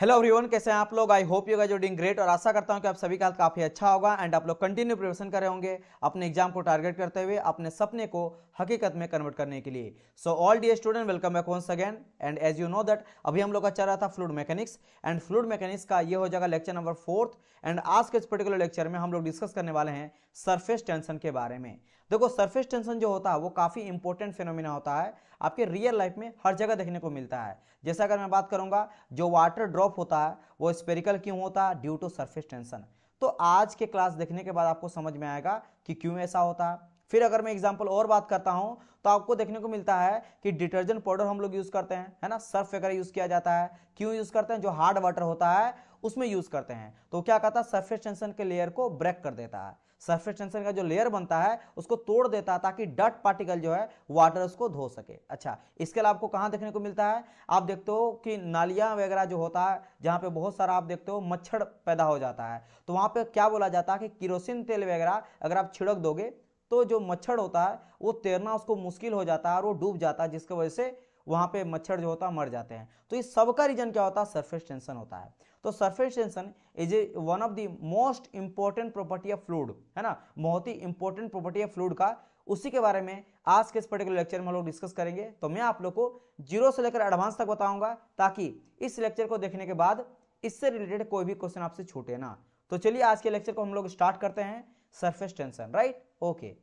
Hello everyone कैसे हैं आप लोग आई होप यू जो डिंग ग्रेट और आशा करता हूं कि आप सभी का काफ़ी अच्छा होगा एंड आप लोग कंटिन्यू प्रिपरेशन कर रहे होंगे अपने एग्जाम को टारगेट करते हुए अपने सपने को हकीकत में कन्वर्ट करने के लिए so all the student welcome back once again and as you know that अभी हम लोग का चल रहा था fluid mechanics and fluid mechanics का ये हो जाएगा लेक्चर नंबर फोर्थ एंड आज के इस पर्टिकुलर लेक्चर में हम लोग डिस्कस करने वाले हैं सरफेस टेंशन के बारे में देखो सरफेस टेंशन जो होता है वो काफ़ी इंपॉर्टेंट फिनोमिना होता है आपके रियल लाइफ में हर जगह देखने को मिलता है जैसा अगर मैं बात करूंगा जो वाटर ड्रॉप होता है वो स्पेरिकल क्यों होता है ड्यू टू सरफेस टेंशन तो आज के क्लास देखने के बाद आपको समझ में आएगा कि क्यों ऐसा होता है फिर अगर मैं एग्जाम्पल और बात करता हूं तो आपको देखने को मिलता है कि डिटर्जेंट पाउडर हम लोग यूज करते हैं है ना सर्फ वगैरह यूज किया जाता है क्यों यूज करते हैं जो हार्ड वाटर होता है उसमें यूज करते हैं तो क्या कहता है सर्फेस टेंशन के लेयर को ब्रेक कर देता है सरफेस टेंशन का जो लेयर बनता है उसको तोड़ देता है ताकि डट पार्टिकल जो है वाटर उसको धो सके अच्छा इसके अलावा आपको कहाँ देखने को मिलता है आप देखते हो कि नालियाँ वगैरह जो होता है जहाँ पे बहुत सारा आप देखते हो मच्छर पैदा हो जाता है तो वहाँ पे क्या बोला जाता है कि किरोसिन तेल वगैरह अगर आप छिड़क दोगे तो जो मच्छर होता है वो तैरना उसको मुश्किल हो जाता है और वो डूब जाता है जिसकी वजह से वहाँ पे मच्छर जो होता है मर जाते हैं तो इस सबका रीजन क्या होता है सरफेस टेंशन होता है तो surface tension is a one of the most important property of fluid है ना बहुत ही इंपॉर्टेंट प्रॉपर्टी ऑफ फ्लूड का उसी के बारे में आज के इस पर्टिकुलर लेक्चर में हम लोग डिस्कस करेंगे तो मैं आप लोग को जीरो से लेकर एडवांस तक बताऊंगा ताकि इस लेक्चर को देखने के बाद इससे रिलेटेड कोई भी क्वेश्चन आपसे छूटे ना तो चलिए आज के लेक्चर को हम लोग स्टार्ट करते हैं सरफेस टेंशन राइट ओके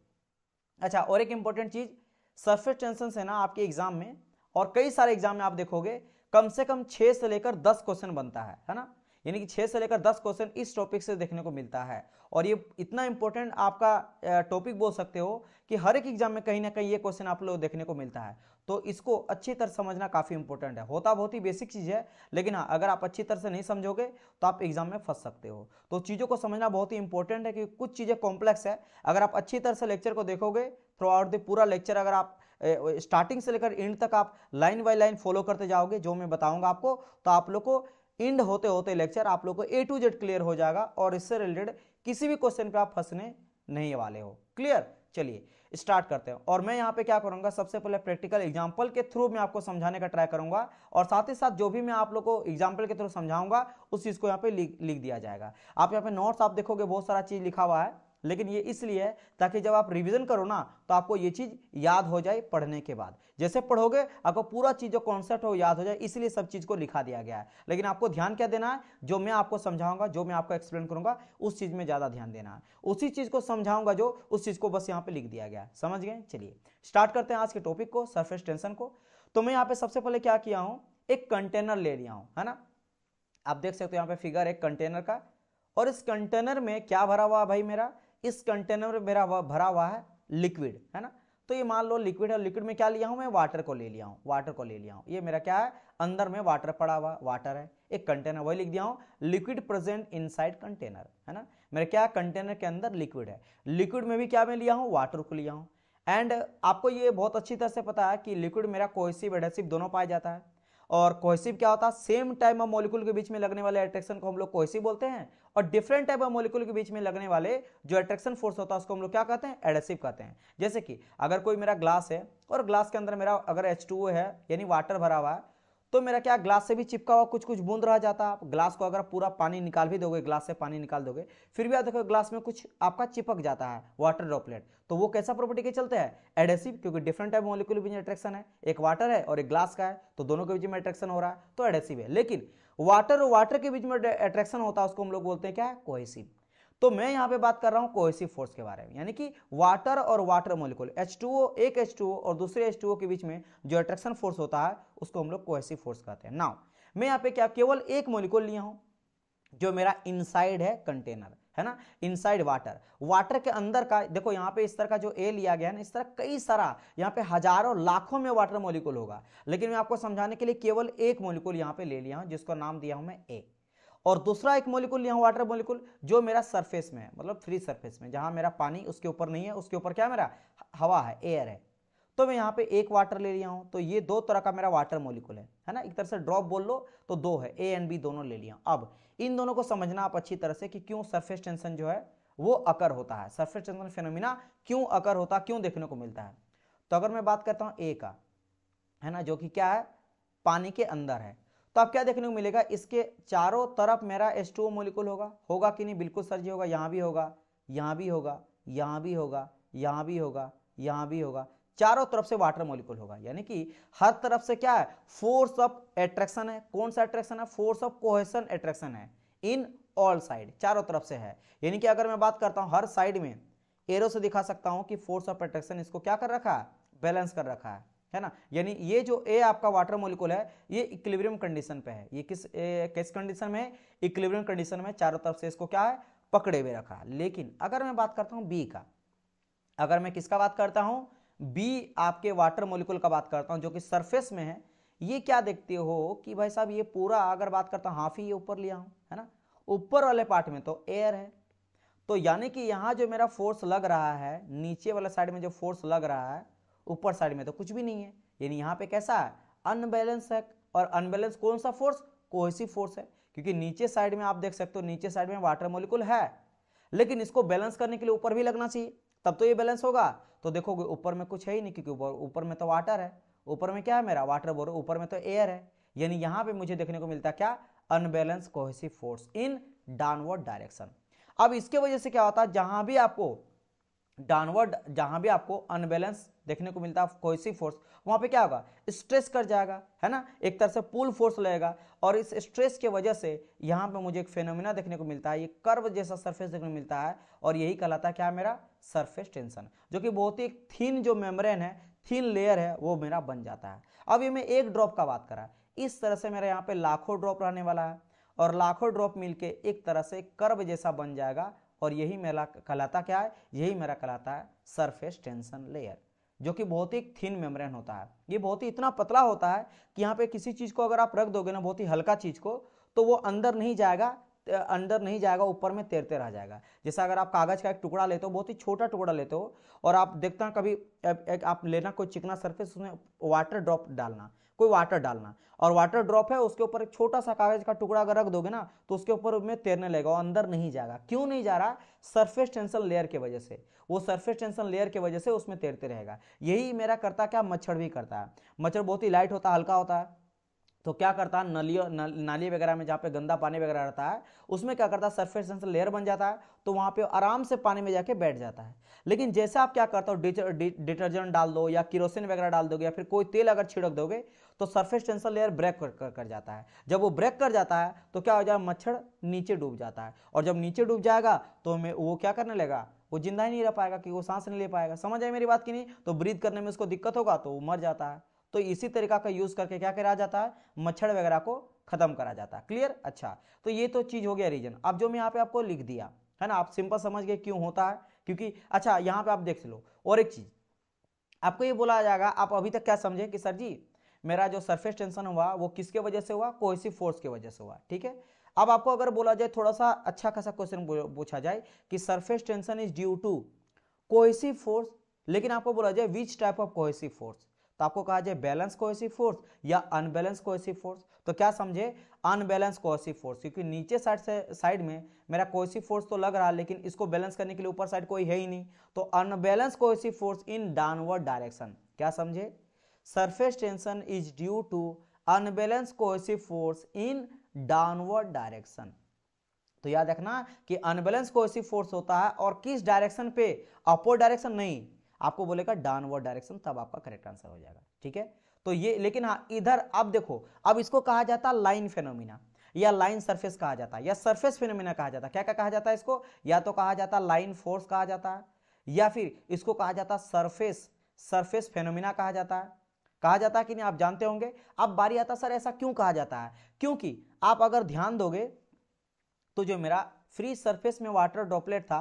अच्छा और एक इंपॉर्टेंट चीज सरफेस टेंशन है ना आपके एग्जाम में और कई सारे एग्जाम में आप देखोगे कम से कम छः से लेकर दस क्वेश्चन बनता है है ना यानी कि छः से लेकर दस क्वेश्चन इस टॉपिक से देखने को मिलता है और ये इतना इंपॉर्टेंट आपका टॉपिक बोल सकते हो कि हर एक एग्जाम में कहीं ना कहीं ये क्वेश्चन आप लोग देखने को मिलता है तो इसको अच्छी तरह समझना काफ़ी इंपॉर्टेंट है होता बहुत ही बेसिक चीज़ है लेकिन हाँ अगर आप अच्छी तरह से नहीं समझोगे तो आप एग्जाम में फंस सकते हो तो चीज़ों को समझना बहुत ही इंपॉर्टेंट है कि कुछ चीज़ें कॉम्प्लेक्स है अगर आप अच्छी तरह से लेक्चर को देखोगे थ्रू आउट द पूरा लेक्चर अगर आप स्टार्टिंग से लेकर एंड तक आप लाइन बाय लाइन फॉलो करते जाओगे जो मैं बताऊंगा आपको तो आप लोग को एंड होते होते लेक्चर आप लोग को ए टू जेड क्लियर हो जाएगा और इससे रिलेटेड किसी भी क्वेश्चन पे आप फंसने नहीं वाले हो क्लियर चलिए स्टार्ट करते हैं और मैं यहाँ पे क्या करूँगा सबसे पहले प्रैक्टिकल एग्जाम्पल के थ्रू मैं आपको समझाने का ट्राई करूंगा और साथ ही साथ जो भी मैं आप लोग को एग्जाम्पल के थ्रू समझाऊंगा उस चीज़ को यहाँ पे लिख दिया जाएगा आप यहाँ पे नोट्स आप देखोगे बहुत सारा चीज़ लिखा हुआ है लेकिन ये इसलिए है ताकि जब आप रिवीजन करो ना तो आपको ये चीज़ याद हो जाए पढ़ने के बाद जैसे पढ़ोगे आपको पूरा चीज़ जो कॉन्सेप्ट हो याद हो जाए इसलिए सब चीज़ को लिखा दिया गया है लेकिन आपको ध्यान क्या देना है जो मैं आपको समझाऊंगा जो मैं आपको एक्सप्लेन करूंगा उस चीज़ में ज़्यादा ध्यान देना है उसी चीज़ को समझाऊंगा जो उस चीज़ को बस यहाँ पर लिख दिया गया है समझ गए चलिए स्टार्ट करते हैं आज के टॉपिक को सरफेस टेंशन को तो मैं यहाँ पे सबसे पहले क्या किया हूँ एक कंटेनर ले लिया हूँ है ना आप देख सकते हो यहाँ पे फिगर एक कंटेनर का और इस कंटेनर में क्या भरा हुआ भाई मेरा इस कंटेनर में मेरा भरा हुआ है लिक्विड है ना तो ये मान लो लिक्विड है लिक्विड में क्या लिया हूं मैं वाटर को ले लिया हूं वाटर को ले लिया हूँ ये मेरा क्या है अंदर में वाटर पड़ा हुआ वाटर है एक कंटेनर वही लिख दिया हूं लिक्विड प्रेजेंट इनसाइड कंटेनर है ना मेरा क्या कंटेनर के अंदर लिक्विड है लिक्विड में भी क्या मैं लिया हूँ वाटर को लिया हूं एंड आपको ये बहुत अच्छी तरह से पता है कि लिक्विड मेरा कोहेसिव एडेसिव दोनों पाया जाता है और कोहसिव क्या होता है सेम टाइप ऑफ मॉलिक्यूल के बीच में लगने वाले अट्रैक्शन को हम लोग कोहसिव बोलते हैं और डिफरेंट टाइप ऑफ मॉलिक्यूल के बीच में लगने वाले जो अट्रैक्शन फोर्स होता है उसको हम लोग क्या कहते हैं एडेसिव कहते हैं जैसे कि अगर कोई मेरा ग्लास है और ग्लास के अंदर मेरा अगर एच है यानी वाटर भरा हुआ है तो मेरा क्या ग्लास से भी चिपका हुआ कुछ कुछ बूंद रह जाता है ग्लास को अगर पूरा पानी निकाल भी दोगे ग्लास से पानी निकाल दोगे फिर भी आप देखो ग्लास में कुछ आपका चिपक जाता है वाटर ड्रॉपलेट तो वो कैसा प्रॉपर्टी के चलते हैं एडेसिव क्योंकि डिफरेंट टाइप मोलिकुल बीच में अट्रैक्शन है एक वाटर है और एक ग्लास का है तो दोनों के बीच में अट्रैक्शन हो रहा है तो एडेसिव है लेकिन वाटर और वाटर के बीच में अट्रैक्शन होता है उसको हम लोग बोलते हैं क्या कोहेसिव तो मैं यहां पे बात कर रहा हूं कोहेसिव फोर्स के बारे में यानी कि वाटर और वाटर मोलिकुल एच एक एच और दूसरे एच के बीच में जो अट्रैक्शन फोर्स होता है उसको हम लोग कोहेसिव फोर्स कहते हैं नाउ मैं यहाँ पे क्या केवल एक मोलिकुल लिया हूं जो मेरा इनसाइड है कंटेनर है ना इनसाइड वाटर वाटर के अंदर का देखो यहाँ पे इस तरह का जो ए लिया गया है ना इस तरह कई सारा यहाँ पे हजारों लाखों में वाटर मोलिकुल होगा लेकिन मैं आपको समझाने के लिए केवल एक मोलिकुल यहाँ पे ले लिया हूं जिसको नाम दिया हूं मैं ए और दूसरा एक मोलिकुल यहाँ वाटर मोलिकुल जो मेरा सरफेस में है मतलब फ्री सरफेस में जहाँ मेरा पानी उसके ऊपर नहीं है उसके ऊपर क्या मेरा हवा है एयर है तो मैं यहाँ पे एक वाटर ले लिया हूँ तो ये दो तरह का मेरा वाटर मोलिकुल है है ना एक तरह से ड्रॉप बोल लो तो दो है ए एंड बी दोनों ले लिया अब इन दोनों को समझना आप अच्छी तरह से कि क्यों सरफेस टेंशन जो है वो अकर होता है सरफेस टेंशन फेनोमिना क्यों अकर होता है क्यों देखने को मिलता है तो अगर मैं बात करता हूँ ए का है ना जो कि क्या है पानी के अंदर है तो आप क्या देखने को मिलेगा इसके चारों तरफ मेरा एस टू मोलिकुल होगा होगा कि नहीं बिल्कुल सर जी होगा यहाँ भी होगा यहाँ भी होगा यहाँ भी होगा यहाँ भी होगा यहाँ भी होगा चारों तरफ से वाटर मोलिकुल होगा यानी कि हर तरफ से क्या है फोर्स ऑफ एट्रैक्शन है कौन सा एट्रैक्शन है फोर्स ऑफ कोहेशन एट्रैक्शन है इन ऑल साइड चारों तरफ से है यानी कि अगर मैं बात करता हूँ हर साइड में एरो से दिखा सकता हूँ कि फोर्स ऑफ एट्रैक्शन इसको क्या कर रखा है बैलेंस कर रखा है है ना यानी ये जो ए आपका वाटर मोलिकुल है ये इक्विलिब्रियम कंडीशन पे है ये किस ए, किस कंडीशन में इक्विलिब्रियम कंडीशन में चारों तरफ से इसको क्या है पकड़े हुए रखा लेकिन अगर मैं बात करता हूँ बी का अगर मैं किसका बात करता हूँ बी आपके वाटर मोलिकुल का बात करता हूँ जो कि सरफेस में है ये क्या देखते हो कि भाई साहब ये पूरा अगर बात करता हूँ हाफ ही ये ऊपर लिया हूँ है ना ऊपर वाले पार्ट में तो एयर है तो यानी कि यहाँ जो मेरा फोर्स लग रहा है नीचे वाला साइड में जो फोर्स लग रहा है ऊपर साइड में तो कुछ भी नहीं है यानी यहाँ पे कैसा है अनबैलेंस है और अनबैलेंस कौन सा फोर्स कोहेसिव फोर्स है क्योंकि नीचे साइड में आप देख सकते हो नीचे साइड में वाटर मोलिकुल है लेकिन इसको बैलेंस करने के लिए ऊपर भी लगना चाहिए तब तो ये बैलेंस होगा तो देखोगे ऊपर में कुछ है ही नहीं क्योंकि ऊपर में तो वाटर है ऊपर में क्या है मेरा वाटर बोर ऊपर में तो एयर है यानी यहाँ पे मुझे देखने को मिलता क्या unbalance cohesive force in downward direction अब इसके वजह से क्या होता है जहां भी आपको डाउनवर्ड जहां भी आपको अनबैलेंस देखने को मिलता है कोई सी फोर्स वहां पे क्या होगा स्ट्रेस कर जाएगा है ना एक तरह से पुल फोर्स लगेगा और इस स्ट्रेस के वजह से यहाँ पे मुझे एक फेनोमिना देखने को मिलता है ये कर्व जैसा सरफेस देखने को मिलता है और यही कहलाता है क्या मेरा सरफेस टेंशन जो कि बहुत ही थीन जो मेम्ब्रेन है थीन लेयर है वो मेरा बन जाता है अब ये मैं एक ड्रॉप का बात करा इस तरह से मेरा यहाँ पे लाखों ड्रॉप रहने वाला है और लाखों ड्रॉप मिलके एक तरह से कर्व जैसा बन जाएगा और यही मेरा कहलाता क्या है यही मेरा कहलाता है सरफेस टेंशन लेयर जो कि बहुत ही थिन मेम्ब्रेन होता है ये बहुत ही इतना पतला होता है कि यहाँ पे किसी चीज़ को अगर आप रख दोगे ना बहुत ही हल्का चीज़ को तो वो अंदर नहीं जाएगा अंदर नहीं जाएगा ऊपर में तैरते रह जाएगा जैसा अगर आप कागज़ का एक टुकड़ा लेते हो बहुत ही छोटा टुकड़ा लेते हो और आप देखते हैं कभी एक, आप लेना कोई चिकना सरफेस उसमें वाटर ड्रॉप डालना कोई वाटर डालना और वाटर ड्रॉप है उसके ऊपर एक छोटा सा कागज का टुकड़ा अगर रख दोगे ना तो उसके ऊपर में तैरने लगेगा और अंदर नहीं जाएगा क्यों नहीं जा रहा सरफेस टेंशन लेयर की वजह से वो सरफेस टेंशन लेयर की वजह से उसमें तैरते रहेगा यही मेरा करता क्या मच्छर भी करता है मच्छर बहुत ही लाइट होता हल्का होता है तो क्या करता है नलियों नाली वगैरह में जहाँ पे गंदा पानी वगैरह रहता है उसमें क्या करता है सरफेस लेयर बन जाता है तो वहाँ पे आराम से पानी में जाके बैठ जाता है लेकिन जैसे आप क्या करते हो डिटर्जेंट डाल दो या किरोसिन वगैरह डाल दोगे या फिर कोई तेल अगर छिड़क दोगे तो सरफेस टेंसर लेयर ब्रेक कर, कर, कर जाता है जब वो ब्रेक कर जाता है तो क्या हो जाएगा मच्छर नीचे डूब जाता है और जब नीचे डूब जाएगा तो हमें वो क्या करने लगेगा वो जिंदा ही नहीं रह पाएगा कि वो सांस नहीं ले पाएगा समझ आए मेरी बात की नहीं तो ब्रीद करने में उसको दिक्कत होगा तो वो मर जाता है तो इसी तरीका का यूज़ करके क्या करा जाता है मच्छर वगैरह को खत्म करा जाता है क्लियर अच्छा तो ये तो चीज़ हो गया रीजन अब जो मैं यहाँ पे आपको लिख दिया है ना आप सिंपल समझ गए क्यों होता है क्योंकि अच्छा यहाँ पे आप देख लो और एक चीज़ आपको ये बोला जाएगा आप अभी तक क्या समझे कि सर जी मेरा जो सरफेस टेंशन हुआ वो किसके वजह से हुआ कोहेसिव फोर्स की वजह से हुआ ठीक है अब आपको अगर बोला जाए थोड़ा सा अच्छा खासा क्वेश्चन पूछा जाए कि surface tension is due to cohesive force लेकिन आपको बोला जाए which type of cohesive force तो आपको कहा जाए बैलेंस कोहेसिव फोर्स या अनबैलेंस कोहेसिव फोर्स तो क्या समझे अनबैलेंस कोहेसिव फोर्स क्योंकि नीचे साइड से साइड में मेरा कोहेसिव फोर्स तो लग रहा है लेकिन इसको बैलेंस करने के लिए ऊपर साइड कोई है ही नहीं तो unbalance cohesive force in downward direction क्या समझे surface tension is due to unbalance cohesive force in downward direction तो याद रखना कि अनबैलेंस कोहेसिव फोर्स होता है और किस डायरेक्शन पे अपोर डायरेक्शन नहीं आपको बोलेगा डाउनवर्ड डायरेक्शन तब आपका करेक्ट आंसर हो जाएगा ठीक है तो ये लेकिन हाँ इधर अब देखो अब इसको कहा जाता है लाइन फेनोमिना या लाइन सरफेस कहा जाता है या सरफेस फेनोमिना कहा जाता है क्या क्या कहा जाता है इसको या तो कहा जाता है लाइन फोर्स कहा जाता है या फिर इसको कहा जाता है सरफेस सरफेस फेनोमिना कहा जाता है कहा जाता है कि नहीं आप जानते होंगे अब बारी आता सर ऐसा क्यों कहा जाता है क्योंकि आप अगर ध्यान दोगे तो जो मेरा फ्री सरफेस में वाटर ड्रॉपलेट था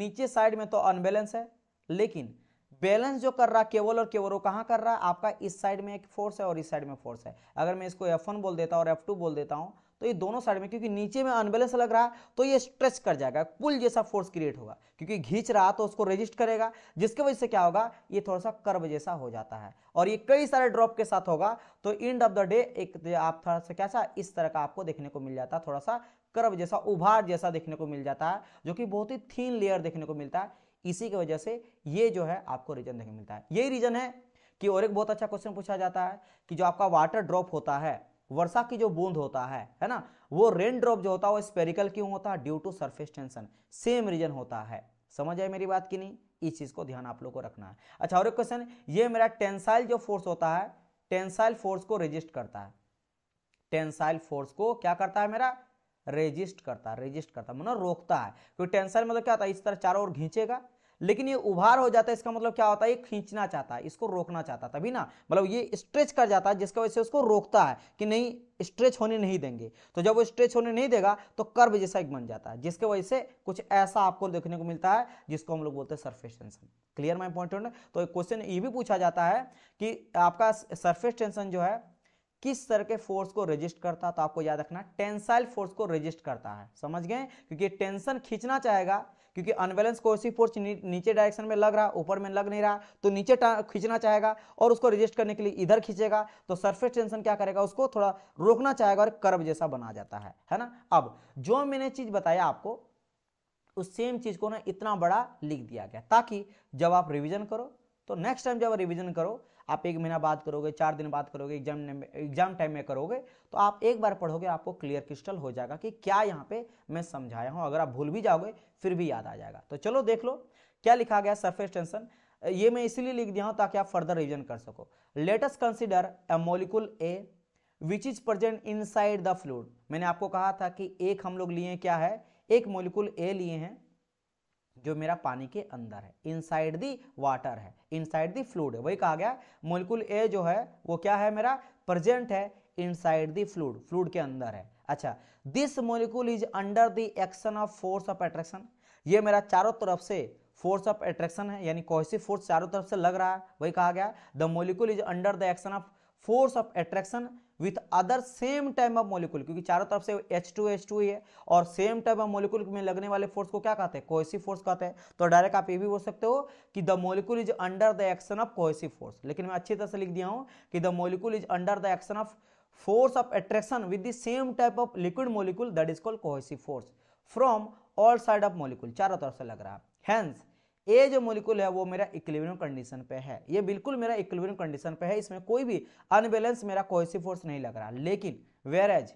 नीचे साइड में तो अनबैलेंस है लेकिन बैलेंस जो कर रहा केवल और केवल वो कर रहा है आपका इस साइड में एक फोर्स है और इस साइड में फोर्स है अगर मैं इसको एफ बोल देता हूँ और एफ बोल देता हूँ तो ये दोनों साइड में क्योंकि नीचे में अनबैलेंस लग रहा है तो ये स्ट्रेच कर जाएगा पुल जैसा फोर्स क्रिएट होगा क्योंकि घींच रहा तो उसको रेजिस्ट करेगा जिसके वजह से क्या होगा ये थोड़ा सा कर्व जैसा हो जाता है और ये कई सारे ड्रॉप के साथ होगा तो एंड ऑफ द डे एक आप थोड़ा सा कैसा इस तरह का आपको देखने को मिल जाता है थोड़ा सा कर्व जैसा उभार जैसा देखने को मिल जाता है जो कि बहुत ही थीन लेयर देखने को मिलता है इसी की वजह से ये जो है आपको रीजन देखने मिलता है यही रीजन है कि और एक बहुत अच्छा क्वेश्चन पूछा जाता है कि जो आपका वाटर ड्रॉप होता है वर्षा की जो बूंद होता है है ना वो रेन ड्रॉप जो होता है वो स्पेरिकल क्यों होता है due to surface tension same reason होता है समझ आए मेरी बात की नहीं इस चीज को ध्यान आप लोग को रखना है अच्छा और एक क्वेश्चन ये मेरा टेंसाइल जो फोर्स होता है टेंसाइल फोर्स को रेजिस्ट करता है टेंसाइल फोर्स को क्या करता है मेरा रेजिस्ट करता है रेजिस्ट करता है मतलब रोकता है क्योंकि टेंसर मतलब क्या होता है इस तरह चारों ओर खींचेगा लेकिन ये उभार हो जाता है इसका मतलब क्या होता है ये खींचना चाहता है इसको रोकना चाहता तभी ना मतलब ये स्ट्रेच कर जाता है जिसकी वजह से उसको रोकता है कि नहीं स्ट्रेच होने नहीं देंगे तो जब वो स्ट्रेच होने नहीं देगा तो कर्व जैसा एक बन जाता है जिसके वजह से कुछ ऐसा आपको देखने को मिलता है जिसको हम लोग बोलते हैं surface tension clear my point तो क्वेश्चन ये भी पूछा जाता है कि आपका सरफेस टेंशन जो है किस तरह के फोर्स को रेजिस्ट करता है तो आपको याद रखना टेंसाइल फोर्स को रेजिस्ट करता है समझ गए क्योंकि टेंशन खींचना चाहेगा क्योंकि अनबैलेंस कोर्सी फोर्स नी, नीचे डायरेक्शन में लग रहा ऊपर में लग नहीं रहा तो नीचे खींचना चाहेगा और उसको रेजिस्ट करने के लिए इधर खींचेगा तो सरफेस टेंशन क्या करेगा उसको थोड़ा रोकना चाहेगा और कर्व जैसा बना जाता है है ना अब जो मैंने चीज बताया आपको उस सेम चीज को ना इतना बड़ा लिख दिया गया ताकि जब आप रिविजन करो तो नेक्स्ट टाइम जब रिविजन करो आप एक महीना बाद करोगे चार दिन बाद करोगे एग्जाम एग्जाम टाइम में करोगे तो आप एक बार पढ़ोगे आपको क्लियर क्रिस्टल हो जाएगा कि क्या यहाँ पे मैं समझाया हूँ अगर आप भूल भी जाओगे फिर भी याद आ जाएगा तो चलो देख लो क्या लिखा गया सरफेस टेंशन ये मैं इसीलिए लिख दिया हूँ ताकि आप फर्दर रिविजन कर सको let's consider a molecule A which is present inside the fluid मैंने आपको कहा था कि एक हम लोग लिए क्या है एक मोलिकुल ए लिए हैं जो मेरा पानी के अंदर है इनसाइड दी वाटर है इनसाइड दी फ्लूड है वही कहा गया मोलिकुल ए जो है वो क्या है मेरा प्रेजेंट है इनसाइड दी फ्लूड फ्लूड के अंदर है अच्छा this molecule is under the action of force of attraction ये मेरा चारों तरफ से फोर्स ऑफ एट्रैक्शन है यानी कोहेसिव फोर्स चारों तरफ से लग रहा है वही कहा गया the molecule is under the action of force of attraction with other same type of molecule क्योंकि चारों तरफ से एच टू एच टू ही है और सेम टाइप ऑफ मोलिकुल में लगने वाले फोर्स को क्या कहते हैं कोहेसिव फोर्स कहते हैं तो डायरेक्ट आप ये भी बोल सकते हो कि the molecule is under the action of cohesive force लेकिन मैं अच्छी तरह से लिख दिया हूँ कि the molecule is under the action of force of attraction with the same type of liquid molecule that is called cohesive force from all side of molecule चारों तरफ से लग रहा है हेंस ये जो मोलिकुल है वो मेरा इक्विलिब्रियम कंडीशन पे है ये बिल्कुल मेरा इक्विलिब्रियम कंडीशन पे है इसमें कोई भी अनबैलेंस मेरा कोहेसिव फोर्स नहीं लग रहा लेकिन वेयर एज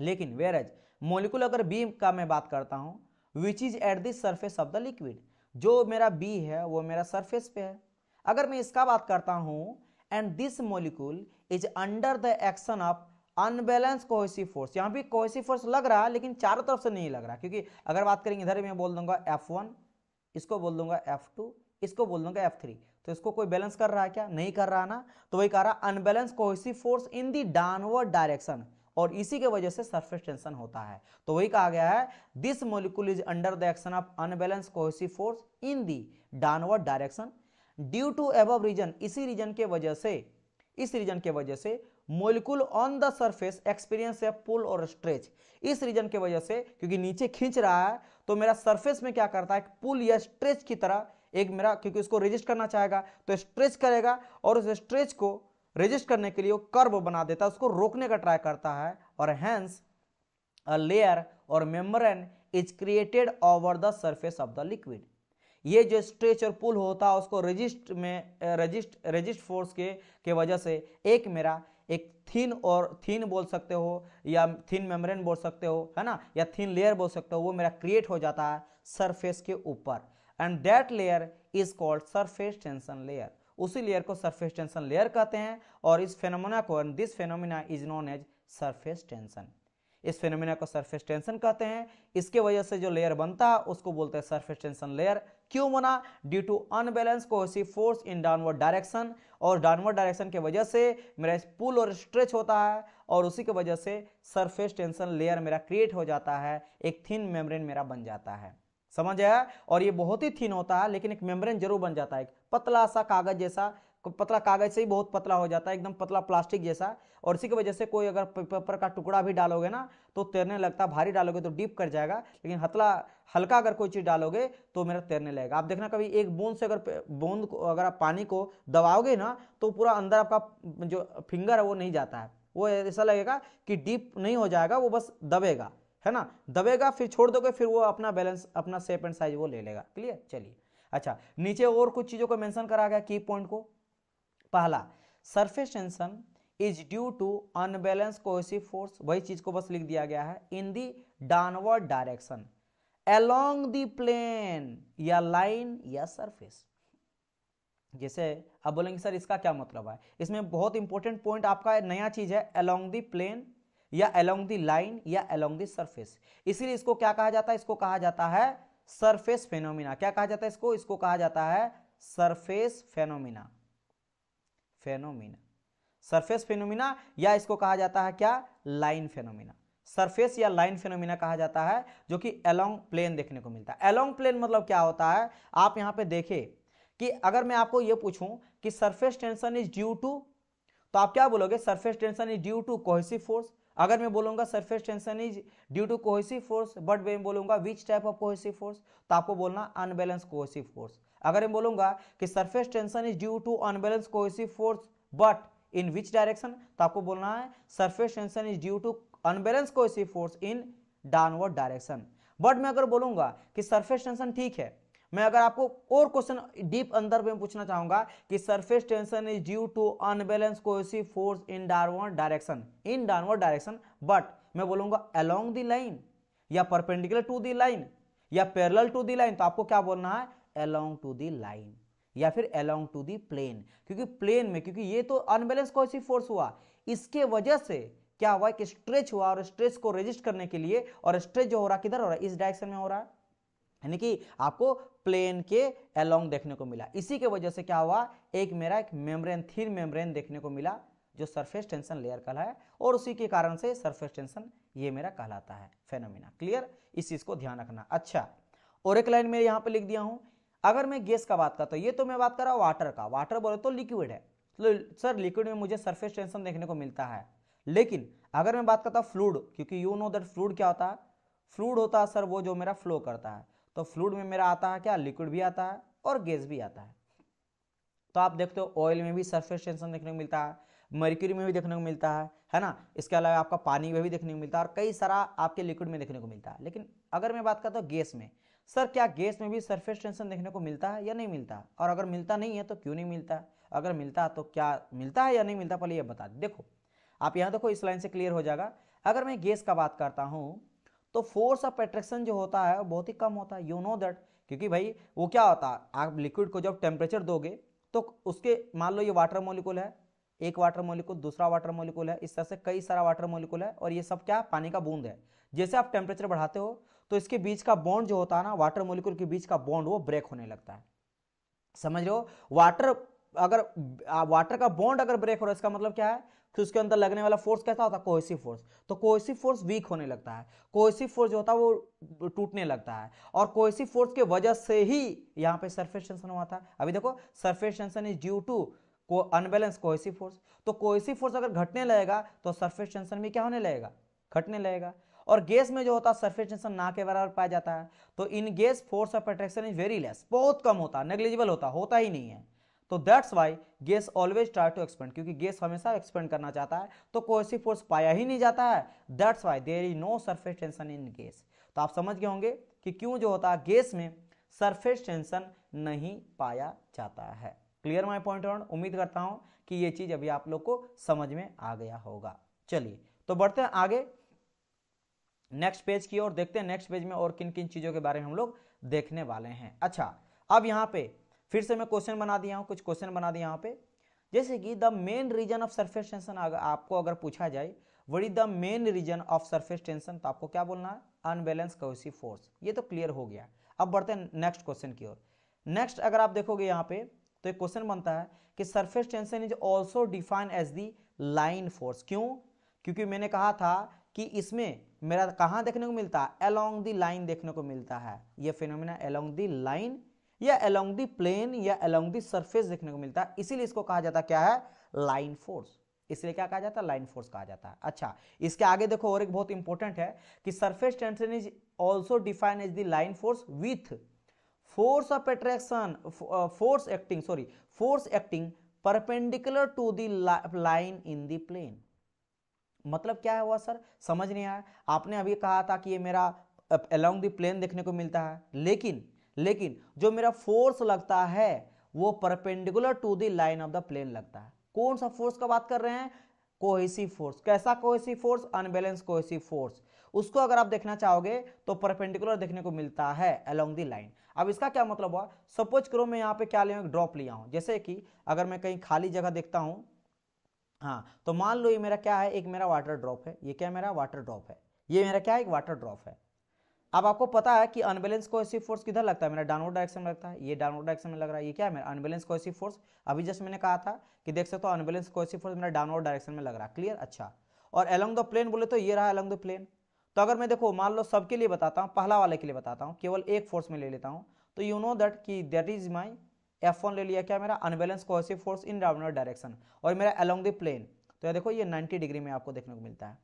लेकिन वेयर एज मोलिकुल अगर बी का मैं बात करता हूँ which is at the surface of the liquid जो मेरा बी है वो मेरा सर्फेस पे है अगर मैं इसका बात करता हूँ and this molecule is under the action of unbalance cohesive force यहाँ भी कोहेसिव फोर्स लग रहा है लेकिन चारों तरफ से नहीं लग रहा क्योंकि अगर बात करेंगे इधर मैं बोल दूंगा एफ वन इसको बोल दूंगा एफ टू इसको बोल दूंगा एफ थ्री तो इसको कोई बैलेंस कर रहा है क्या नहीं कर रहा ना तो वही कह रहा unbalance cohesive force in the downward direction और इसी के वजह से सरफेस टेंशन होता है तो वही कहा गया है this molecule is under the action of unbalance cohesive force in the downward direction due to एब रीजन इसी रीजन के वजह से इस रीजन के वजह से molecule on the surface experience a pull और स्ट्रेच इस रीजन के वजह से क्योंकि नीचे खींच रहा है तो मेरा सरफेस में क्या करता है पुल या स्ट्रेच की तरह एक मेरा क्योंकि उसको रेजिस्ट करना चाहेगा तो स्ट्रेच करेगा और उस स्ट्रेच को रेजिस्ट करने के लिए वो कर्व बना देता है उसको रोकने का ट्राई करता है और हैंस लेयर और membrane is created over the surface of the liquid ये जो स्ट्रेच और पुल होता है उसको रजिस्ट में रजिस्ट रजिस्ट फोर्स के के वजह से एक मेरा एक थिन और थिन बोल सकते हो या थिन मेम्ब्रेन बोल सकते हो है ना या थिन लेयर बोल सकते हो वो मेरा क्रिएट हो जाता है सरफेस के ऊपर and that layer is called surface tension layer उसी लेयर को सरफेस टेंशन लेयर कहते हैं और इस फेनोमिना को this phenomena is known as surface tension इस फेनोमिना को सरफेस टेंशन कहते हैं इसके वजह से जो लेयर बनता है उसको बोलते हैं सरफेस टेंशन लेयर क्यों बना due to unbalance cohesive force in downward direction और डाउनवर्ड डायरेक्शन के वजह से मेरा पुल और स्ट्रेच होता है और उसी की वजह से सरफेस टेंशन लेयर मेरा क्रिएट हो जाता है एक थिन मेम्ब्रेन मेरा बन जाता है समझ आया और ये बहुत ही थिन होता है लेकिन एक मेम्ब्रेन जरूर बन जाता है पतला सा कागज जैसा पतला कागज से ही बहुत पतला हो जाता है एकदम पतला प्लास्टिक जैसा और इसी की वजह से कोई अगर पेपर का टुकड़ा भी डालोगे ना तो तैरने लगता भारी डालोगे तो डीप कर जाएगा लेकिन हतला हल्का अगर कोई चीज़ डालोगे तो मेरा तैरने लगेगा आप देखना कभी एक बूंद से अगर बूंद अगर आप पानी को दबाओगे ना तो पूरा अंदर आपका जो फिंगर है वो नहीं जाता है वो ऐसा लगेगा कि डीप नहीं हो जाएगा वो बस दबेगा है ना दबेगा फिर छोड़ दोगे फिर वो अपना बैलेंस अपना शेप एंड साइज वो ले लेगा क्लियर चलिए अच्छा नीचे और कुछ चीज़ों को मेंशन करा गया की पॉइंट को पहला surface tension is due to unbalance cohesive force वही चीज को बस लिख दिया गया है in the downward direction along the plane या लाइन या सरफेस जैसे अब बोलेंगे सर इसका क्या मतलब है इसमें बहुत इंपॉर्टेंट पॉइंट आपका नया चीज है अलोंग दी प्लेन या अलोंग दी लाइन या अलोंग दी सरफेस इसीलिए इसको क्या कहा जाता है इसको कहा जाता है सरफेस फेनोमिना क्या कहा जाता है इसको इसको कहा जाता है surface phenomena phenomena surface phenomena या इसको कहा जाता है क्या लाइन फेनोमिना सरफेस या लाइन फेनोमिना कहा जाता है जो कि अलोंग प्लेन देखने को मिलता है अलोंग प्लेन मतलब क्या होता है आप यहाँ पे देखें कि अगर मैं आपको ये पूछूं कि surface tension is due to तो आप क्या बोलोगे surface tension is due to cohesive force अगर मैं बोलूंगा surface tension is due to cohesive force but मैं बोलूंगा which type of cohesive force तो आपको बोलना अनबैलेंस कोहेसिव फोर्स अगर मैं बोलूंगा कि surface tension is due to unbalance cohesive force but in which direction तो आपको बोलना है surface tension is due to unbalance cohesive force in downward direction but मैं अगर बोलूंगा कि सरफेस टेंशन ठीक है मैं अगर आपको और क्वेश्चन डीप अंदर में पूछना चाहूंगा कि surface tension is due to unbalance cohesive force in downward direction in downward direction but मैं बोलूंगा अलोंग द लाइन या परपेंडिकुलर टू द लाइन या पैरेलल टू द लाइन तो आपको क्या बोलना है अलोंग टू दी लाइन या फिर अलोंग टू दी प्लेन क्योंकि प्लेन में क्योंकि ये तो अनबैलेंस कोहेसिव फोर्स हुआ इसके वजह से क्या हुआ कि स्ट्रेच हुआ और स्ट्रेच को रेजिस्ट करने के लिए और स्ट्रेच जो हो रहा किधर हो रहा है इस डायरेक्शन में हो रहा यानी कि आपको प्लेन के अलोंग देखने को मिला इसी के वजह से क्या हुआ एक मेरा एक मेम्ब्रेन थिन मेम्ब्रेन देखने को मिला जो सरफेस टेंशन लेयर कहलाया और उसी के कारण से सरफेस टेंशन ये मेरा कहलाता है फेनोमिना क्लियर इस चीज को ध्यान रखना अच्छा और एक लाइन में यहां पर लिख दिया हूं अगर मैं गैस का बात करता हूँ ये तो मैं बात कर रहा हूँ वाटर का वाटर बोले तो लिक्विड है तो सर लिक्विड में मुझे सरफेस टेंशन देखने को मिलता है लेकिन अगर मैं बात करता हूँ फ्लूड क्योंकि यू नो दैट फ्लूड क्या होता है फ्लूड होता है सर वो जो मेरा फ्लो करता है तो फ्लूड में मेरा आता है क्या लिक्विड भी आता है और गैस भी आता है तो आप देखते हो ऑयल में भी सरफेस टेंशन देखने को मिलता है मर्क्यूरी में भी देखने को मिलता है है ना इसके अलावा आपका पानी में भी देखने को मिलता है और कई सारा आपके लिक्विड में देखने को मिलता है लेकिन अगर मैं बात करता हूँ गैस में सर क्या गैस में भी सरफेस टेंशन देखने को मिलता है या नहीं मिलता और अगर मिलता नहीं है तो क्यों नहीं मिलता अगर मिलता तो क्या मिलता है या नहीं मिलता पहले ये बता देखो आप यहाँ देखो इस लाइन से क्लियर हो जाएगा अगर मैं गैस का बात करता हूँ तो फोर्स ऑफ एट्रैक्शन जो होता है वो बहुत ही कम होता है यू नो दैट क्योंकि भाई वो क्या होता है आप लिक्विड को जब टेम्परेचर दोगे तो उसके मान लो ये वाटर मोलिकुल है एक वाटर मोलिकुल दूसरा वाटर मोलिकुल है इस तरह से कई सारा वाटर मोलिकुल है और ये सब क्या पानी का बूंद है जैसे आप टेम्परेचर बढ़ाते हो तो इसके बीच का बॉन्ड जो होता है ना वाटर मोलिकुल के बीच का बॉन्ड वो ब्रेक होने लगता है समझ लो वाटर अगर वाटर का बॉन्ड अगर ब्रेक हो रहा है इसका मतलब क्या है कि उसके अंदर लगने वाला फोर्स कैसा होता है कोहेसिव फोर्स तो कोहेसिव फोर्स वीक होने लगता है कोहेसिव फोर्स जो होता है वो टूटने लगता है और कोहेसिव फोर्स के वजह से ही यहाँ पे सरफेस टेंशन हुआ था अभी देखो surface tension is due to को अनबैलेंस कोहेसिव फोर्स तो कोहेसिव फोर्स अगर घटने लगेगा तो सरफेस टेंशन भी क्या होने लगेगा घटने लगेगा और गैस में जो होता है सरफेस टेंशन ना के बराबर पाया जाता है तो in gas force of attraction is very less बहुत कम होता है नेग्लिजिबल होता होता ही नहीं है तो that's why gas always try to expand क्योंकि गैस हमेशा एक्सपेंड करना चाहता है तो कोई फोर्स पाया ही नहीं जाता है that's why there is no surface tension in gas तो आप समझ गए होंगे कि क्यों जो होता है गैस में सरफेस टेंशन नहीं पाया जाता है क्लियर माई पॉइंट ऑन उम्मीद करता हूं कि ये चीज अभी आप लोग को समझ में आ गया होगा चलिए तो बढ़ते हैं आगे नेक्स्ट पेज की ओर देखते हैं नेक्स्ट पेज में और किन किन चीज़ों के बारे में हम लोग देखने वाले हैं अच्छा अब यहाँ पे फिर से मैं क्वेश्चन बना दिया हूँ कुछ क्वेश्चन बना दिया यहाँ पे जैसे कि the main reason of surface tension आपको अगर पूछा जाए what is the main reason of surface tension तो आपको क्या बोलना है अनबैलेंस कोसी फोर्स ये तो क्लियर हो गया अब बढ़ते हैं नेक्स्ट क्वेश्चन की ओर नेक्स्ट अगर आप देखोगे यहाँ पे तो एक क्वेश्चन बनता है कि surface tension is also define as the line force क्यों क्योंकि मैंने कहा था कि इसमें मेरा कहाँ देखने को मिलता है अलोंग दी लाइन देखने को मिलता है ये फिनोमिना अलोंग दी लाइन या अलोंग दी प्लेन या अलोंग दी सरफेस देखने को मिलता है इसीलिए इसको कहा जाता क्या है लाइन फोर्स इसलिए क्या कहा जाता है लाइन फोर्स कहा जाता है अच्छा इसके आगे देखो और एक बहुत इंपॉर्टेंट है कि surface tension is also define as the line force with force of attraction force acting sorry force acting perpendicular to the line in the plane मतलब क्या है वह सर समझ नहीं आया आपने अभी कहा था कि ये मेरा अलोंग द प्लेन देखने को मिलता है लेकिन लेकिन जो मेरा फोर्स लगता है वो perpendicular to the line of the plane लगता है कौन सा फोर्स का बात कर रहे हैं कोहेसिव फोर्स कैसा cohesive force unbalance cohesive force उसको अगर आप देखना चाहोगे तो परपेंडिकुलर देखने को मिलता है अलोंग दी लाइन अब इसका क्या मतलब हुआ सपोज करो मैं यहाँ पे क्या लिया ड्रॉप लिया हूँ जैसे कि अगर मैं कहीं खाली जगह देखता हूँ हाँ तो मान लो ये मेरा क्या है एक मेरा वाटर ड्रॉप है ये क्या मेरा वाटर ड्रॉप है ये मेरा क्या है एक वाटर ड्रॉप है अब आपको पता है कि अनबैलेंस कोहेसिव फोर्स किधर लगता है मेरा डाउनवर्ड डायरेक्शन में लगता है ये डाउनवर्ड डायरेक्शन में लग रहा है ये क्या है मेरा अनबैलेंस कोहेसिव फोर्स अभी जस्ट मैंने कहा था कि देख सकते हो अनबैलेंस कोहेसिव फोर्स मेरा डाउनवर्ड डायरेक्शन में लग रहा है क्लियर अच्छा और अलोंग द प्लेन बोले तो ये रहा अलोंग द प्लेन तो अगर मैं देखो मान लो सबके लिए बताता हूँ पहला वाले के लिए बताता हूँ केवल एक फोर्स में ले लेता हूँ तो यू नो दैट की that is my F one ले लिया क्या मेरा unbalance cohesive force in downward direction और मेरा अलोंग द प्लेन तो देखो ये 90 डिग्री में आपको देखने को मिलता है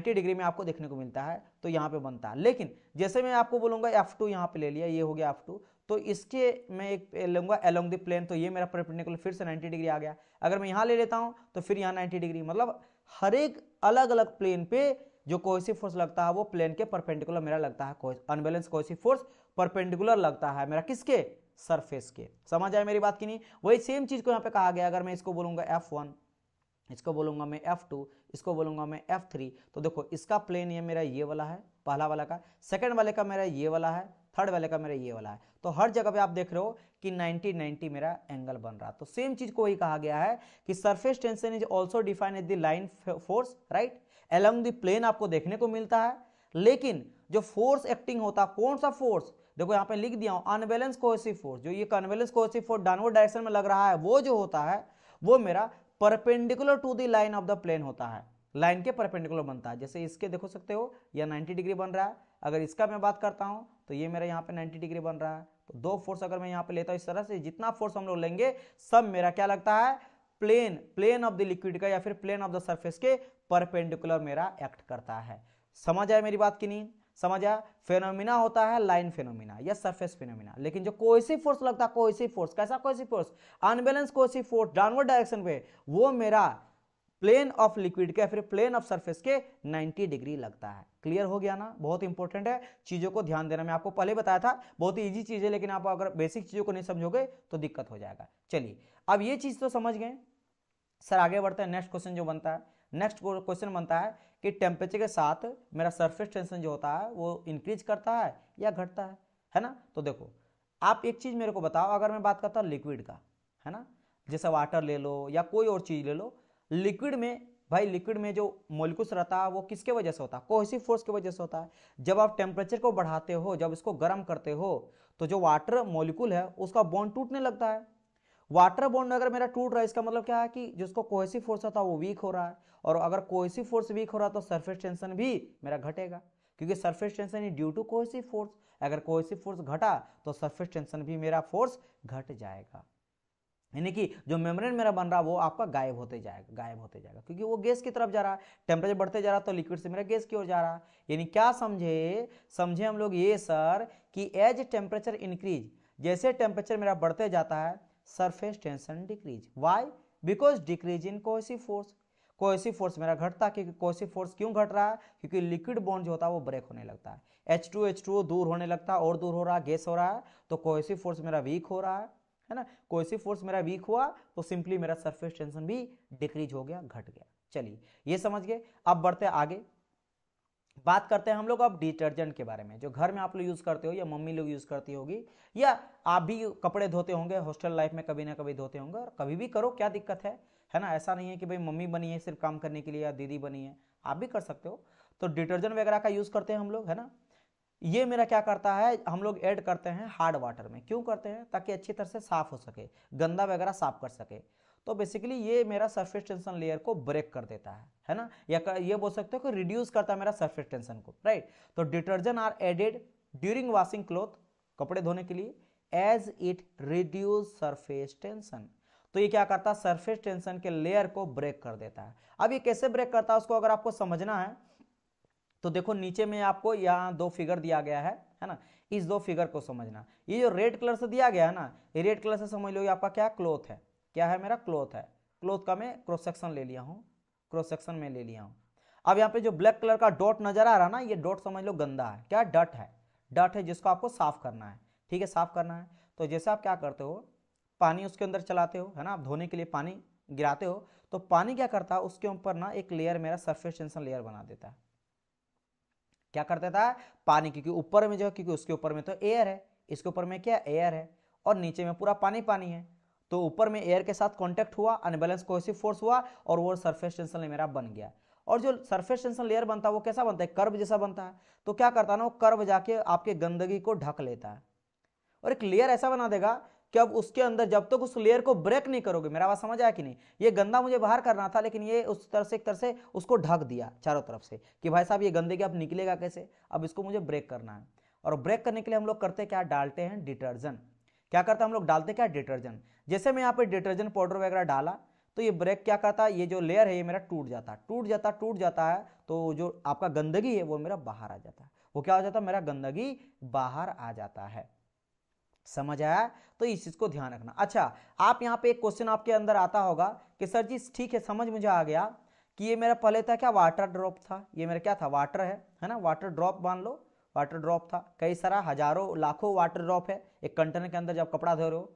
90 डिग्री में आपको देखने को मिलता है तो यहाँ पे बनता है लेकिन जैसे मैं आपको बोलूंगा एफ टू यहाँ पे ले लिया ये हो गया एफ टू तो इसके मैं एक लूंगा एलोंग द प्लेन तो ये मेरा परपेंडिकुलर फिर से 90 डिग्री आ गया अगर मैं यहाँ ले लेता हूँ तो फिर यहाँ 90 डिग्री मतलब हर एक अलग अलग प्लेन पे जो कोहेसिव फोर्स लगता है वो प्लेन के परपेंडिकुलर मेरा लगता है अनबैलेंस कोहेसिव फोर्स परपेंडिकुलर लगता है मेरा किसके सरफेस के समझ आए मेरी बात की नहीं वही सेम चीज़ को यहाँ पे कहा गया अगर मैं इसको बोलूंगा एफ वन इसको बोलूंगा मैं एफ टू इसको बोलूंगा मैं एफ थ्री तो देखो इसका प्लेन ये मेरा ये वाला है पहला वाला का सेकेंड वाले का मेरा ये वाला है थर्ड वाले का मेरा ये वाला है तो हर जगह पे आप देख रहे हो कि 90 90 मेरा एंगल बन रहा तो सेम चीज को ही कहा गया है कि surface tension is also define at the line force right along the plane आपको देखने को मिलता है लेकिन जो फोर्स एक्टिंग होता है कौन सा फोर्स देखो यहाँ पे लिख दिया हूँ अनबैलेंस कोहेसिव फोर्स जो ये unbalance cohesive force downward direction में लग रहा है वो जो होता है वो मेरा perpendicular to the line of the plane होता है लाइन के परपेंडिकुलर बनता है जैसे इसके देखो सकते हो यह नाइन्टी डिग्री बन रहा है अगर इसका मैं बात करता हूँ तो ये मेरा यहाँ पे नाइन्टी डिग्री बन रहा है तो दो फोर्स अगर मैं यहाँ पे लेता हूँ इस तरह से जितना फोर्स हम लोग लेंगे सब मेरा क्या लगता है plane plane of the liquid का या फिर प्लेन ऑफ द सर्फेस के परपेंडिकुलर मेरा एक्ट करता है समझ आए मेरी बात की नहीं समझ आया फेनोमिना होता है लाइन फेनोमिना या सरफेस फेनोमिना लेकिन जो कोसी फोर्स लगता है कोसी फोर्स कैसा cohesive force unbalance cohesive force downward direction पे वो मेरा प्लेन ऑफ लिक्विड के फिर प्लेन ऑफ सरफेस के 90 डिग्री लगता है क्लियर हो गया ना बहुत इंपॉर्टेंट है चीज़ों को ध्यान देना मैं आपको पहले बताया था बहुत ही ईजी चीज़ है लेकिन आप अगर बेसिक चीज़ों को नहीं समझोगे तो दिक्कत हो जाएगा चलिए अब ये चीज़ तो समझ गए सर आगे बढ़ते हैं नेक्स्ट क्वेश्चन जो बनता है नेक्स्ट क्वेश्चन बनता है कि टेम्परेचर के साथ मेरा सरफेस टेंशन जो होता है वो इंक्रीज करता है या घटता है है ना तो देखो आप एक चीज़ मेरे को बताओ अगर मैं बात करता हूँ लिक्विड का है ना जैसे वाटर ले लो या कोई और चीज़ ले लो लिक्विड में भाई लिक्विड में जो मोलिकुल्स रहता है वो किसके वजह से होता है कोहेसिव फोर्स की वजह से होता है जब आप टेम्परेचर को बढ़ाते हो जब इसको गर्म करते हो तो जो वाटर मोलिकुल है उसका बॉन्ड टूटने लगता है वाटर बॉन्ड अगर मेरा टूट रहा है इसका मतलब क्या है कि जिसको कोहेसिव फोर्स था वो वीक हो रहा है और अगर कोहेसिव फोर्स वीक हो रहा है तो सरफेस टेंशन भी मेरा घटेगा क्योंकि surface tension is due to cohesive force अगर कोहेसिव फोर्स घटा तो सरफेस टेंशन भी मेरा फोर्स घट जाएगा यानी कि जो मेम्ब्रेन मेरा बन रहा है वो आपका गायब होते जाएगा गायब होते जाएगा क्योंकि वो गैस की तरफ जा रहा है टेम्परेचर बढ़ते जा रहा है तो लिक्विड से मेरा गैस की ओर जा रहा है यानी क्या समझे समझे हम लोग ये सर कि एज टेम्परेचर इंक्रीज जैसे टेम्परेचर मेरा बढ़ते जाता है surface tension decrease why because decrease in cohesive force cohesive force मेरा घटता क्योंकि कोसी फोर्स क्यों घट रहा है क्योंकि लिक्विड बॉन्ड जो होता है वो ब्रेक होने लगता है एच टू एच टू दूर होने लगता है और दूर हो रहा है गैस हो रहा है तो कोसी फोर्स मेरा वीक हो रहा है है ना कोसी फोर्स मेरा वीक हुआ तो सिंपली मेरा सरफेस टेंशन भी डिक्रीज हो गया घट गया चलिए ये समझ गए अब बढ़ते आगे बात करते हैं हम लोग अब डिटर्जेंट के बारे में जो घर में आप लोग यूज़ करते हो या मम्मी लोग यूज़ करती होगी या आप भी कपड़े धोते होंगे हॉस्टल लाइफ में कभी ना कभी धोते होंगे और कभी भी करो क्या दिक्कत है है ना ऐसा नहीं है कि भाई मम्मी बनी है सिर्फ काम करने के लिए या दीदी बनी है आप भी कर सकते हो तो डिटर्जेंट वगैरह का यूज़ करते हैं हम लोग है ना ये मेरा क्या करता है हम लोग ऐड करते हैं हार्ड वाटर में क्यों करते हैं ताकि अच्छी तरह से साफ हो सके गंदा वगैरह साफ कर सके तो बेसिकली ये मेरा सरफेस टेंशन लेयर को ब्रेक कर देता है है ना या ये बोल सकते हो कि रिड्यूस करता है मेरा सरफेस टेंशन को राइट तो detergent are added during washing cloth कपड़े धोने के लिए as it reduce surface tension तो ये क्या करता है सरफेस टेंशन के लेयर को ब्रेक कर देता है अब ये कैसे ब्रेक करता है उसको अगर आपको समझना है तो देखो नीचे में आपको यहाँ दो फिगर दिया गया है है ना इस दो फिगर को समझना ये जो रेड कलर से दिया गया है ना ये रेड कलर से समझ लो आपका क्या क्लोथ है क्या है मेरा क्लोथ है क्लोथ का मैं क्रॉस सेक्शन ले लिया हूँ क्रॉस सेक्शन में ले लिया हूँ अब यहाँ पे जो ब्लैक कलर का डॉट नजर आ रहा ना ये डॉट समझ लो गंदा है क्या डट है डट है जिसको आपको साफ करना है ठीक है साफ करना है तो जैसे आप क्या करते हो पानी उसके अंदर चलाते हो है ना आप धोने के लिए पानी गिराते हो तो पानी क्या करता है उसके ऊपर ना एक लेयर मेरा टेंशन लेयर बना देता है क्या कर देता है पानी क्योंकि ऊपर में जो है क्योंकि उसके ऊपर में तो एयर है इसके ऊपर में क्या एयर है और नीचे में पूरा पानी पानी है तो ऊपर में एयर के साथ कॉन्टैक्ट हुआ अनबैलेंस कोहेसिव फोर्स हुआ और वो सरफेस टेंशन ले मेरा बन गया और जो सरफेस टेंशन लेयर बनता है वो कैसा बनता है कर्व जैसा बनता है तो क्या करता है ना वो कर्व जाके आपके गंदगी को ढक लेता है और एक लेयर ऐसा बना देगा कि अब उसके अंदर जब तक तो उस लेयर को ब्रेक नहीं करोगे मेरा बात समझ आया कि नहीं ये गंदा मुझे बाहर करना था लेकिन ये उस तरह से एक तरह से उसको ढक दिया चारों तरफ से कि भाई साहब ये गंदगी अब निकलेगा कैसे अब इसको मुझे ब्रेक करना है और ब्रेक करने के लिए हम लोग करते क्या डालते हैं डिटर्जेंट क्या करता है हम लोग डालते क्या डिटर्जेंट जैसे मैं यहाँ पे डिटर्जेंट पाउडर वगैरह डाला तो ये ब्रेक क्या करता है ये जो लेयर है ये मेरा टूट जाता है टूट जाता टूट जाता है तो जो आपका गंदगी है वो मेरा बाहर आ जाता है वो क्या हो जाता है मेरा गंदगी बाहर आ जाता है समझ आया तो इस चीज़ को ध्यान रखना अच्छा आप यहाँ पे एक क्वेश्चन आपके अंदर आता होगा कि सर जी ठीक है समझ मुझे आ गया कि ये मेरा पहले था क्या वाटर ड्रॉप था ये मेरा क्या था वाटर है है ना वाटर ड्रॉप मान लो वाटर ड्रॉप था कई सारा हजारों लाखों वाटर ड्रॉप है एक कंटेनर के अंदर जब कपड़ा धो रहे हो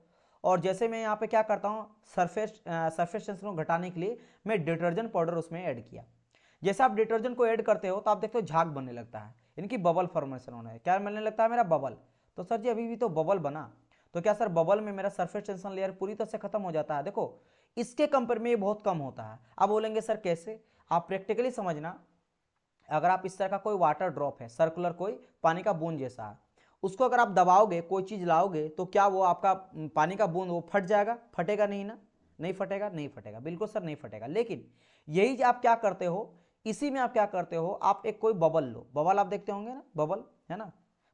और जैसे मैं यहाँ पे क्या करता हूँ सरफेस सरफेस टेंशन को घटाने के लिए मैं डिटर्जेंट पाउडर उसमें ऐड किया जैसे आप डिटर्जेंट को ऐड करते हो तो आप देखते हो झाग बनने लगता है इनकी बबल फॉर्मेशन होना है क्या मिलने लगता है मेरा बबल तो सर जी अभी भी तो बबल बना तो क्या सर बबल में मेरा सरफेस टेंशन लेयर पूरी तरह से खत्म हो जाता है देखो इसके कंपेयर में ये बहुत कम होता है आप बोलेंगे सर कैसे आप प्रैक्टिकली समझना अगर आप इस तरह का कोई वाटर ड्रॉप है सर्कुलर कोई पानी का बूंद जैसा उसको अगर आप दबाओगे कोई चीज़ लाओगे तो क्या वो आपका पानी का बूंद वो फट जाएगा फटेगा नहीं ना नहीं फटेगा नहीं फटेगा बिल्कुल सर नहीं फटेगा लेकिन यही आप क्या करते हो इसी में आप क्या करते हो आप एक कोई बबल लो बबल आप देखते होंगे ना बबल है ना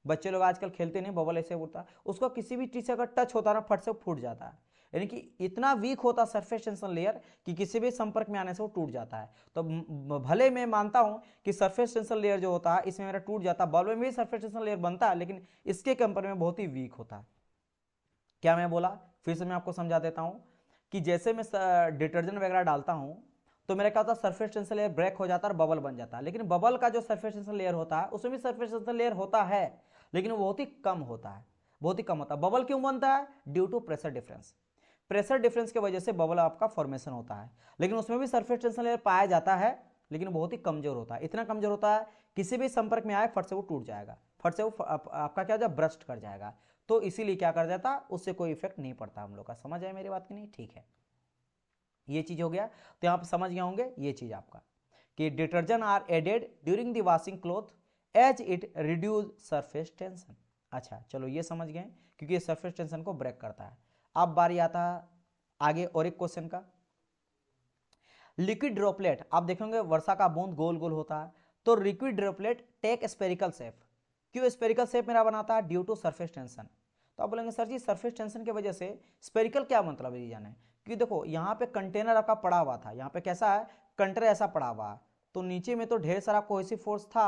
बच्चे लोग आजकल खेलते नहीं बबल ऐसे उड़ता उसको किसी भी चीज़ से अगर टच होता ना फट से फूट जाता है यानी कि इतना वीक होता है सरफेस टेंशन लेयर कि किसी भी संपर्क में आने से वो टूट जाता है तो भले मैं मानता हूं कि सरफेस टेंशन लेयर जो होता है इसमें मेरा टूट जाता है बल्ब में भी सरफेस टेंशन लेयर बनता है लेकिन इसके कंपेयर में बहुत ही वीक होता है क्या मैं बोला फिर से मैं आपको समझा देता हूँ कि जैसे मैं डिटर्जेंट वगैरह डालता हूँ तो मेरा क्या होता है सरफेस टेंशन लेयर ब्रेक हो जाता है और बबल बन जाता है लेकिन बबल का जो सरफेस टेंशन लेयर होता है उसमें भी सरफेस टेंशन लेयर होता है लेकिन वो बहुत ही कम होता है बहुत ही कम होता है बबल क्यों बनता है due to pressure difference pressure difference की वजह से बबल आपका फॉर्मेशन होता है लेकिन उसमें भी सरफेस टेंशन लेयर पाया जाता है लेकिन बहुत ही कमजोर होता है इतना कमजोर होता है किसी भी संपर्क में आए फट से वो टूट जाएगा फट से वो आपका क्या हो जाए ब्रस्ट कर जाएगा तो इसीलिए क्या कर जाता उससे कोई इफेक्ट नहीं पड़ता हम लोग का समझ आए मेरी बात की नहीं ठीक है ये चीज हो गया तो यहाँ पर समझ गए होंगे ये चीज आपका कि detergent are added during the washing cloth as it reduce surface tension अच्छा चलो ये समझ गए क्योंकि ये सरफेस टेंशन को ब्रेक करता है अब बारी आता है आगे और एक क्वेश्चन का लिक्विड ड्रॉपलेट आप देखेंगे वर्षा का बूंद गोल गोल होता है तो liquid droplet take spherical shape क्यों स्पेरिकल शेप मेरा बनाता है ड्यू टू सरफेस टेंशन तो आप बोलेंगे सर जी सरफेस टेंशन की वजह से स्पेरिकल क्या मतलब ये जाने क्योंकि देखो यहाँ पे कंटेनर आपका पड़ा हुआ था यहाँ पे कैसा है कंटेनर ऐसा पड़ा हुआ तो नीचे में तो ढेर सारा कोहेसिव फोर्स था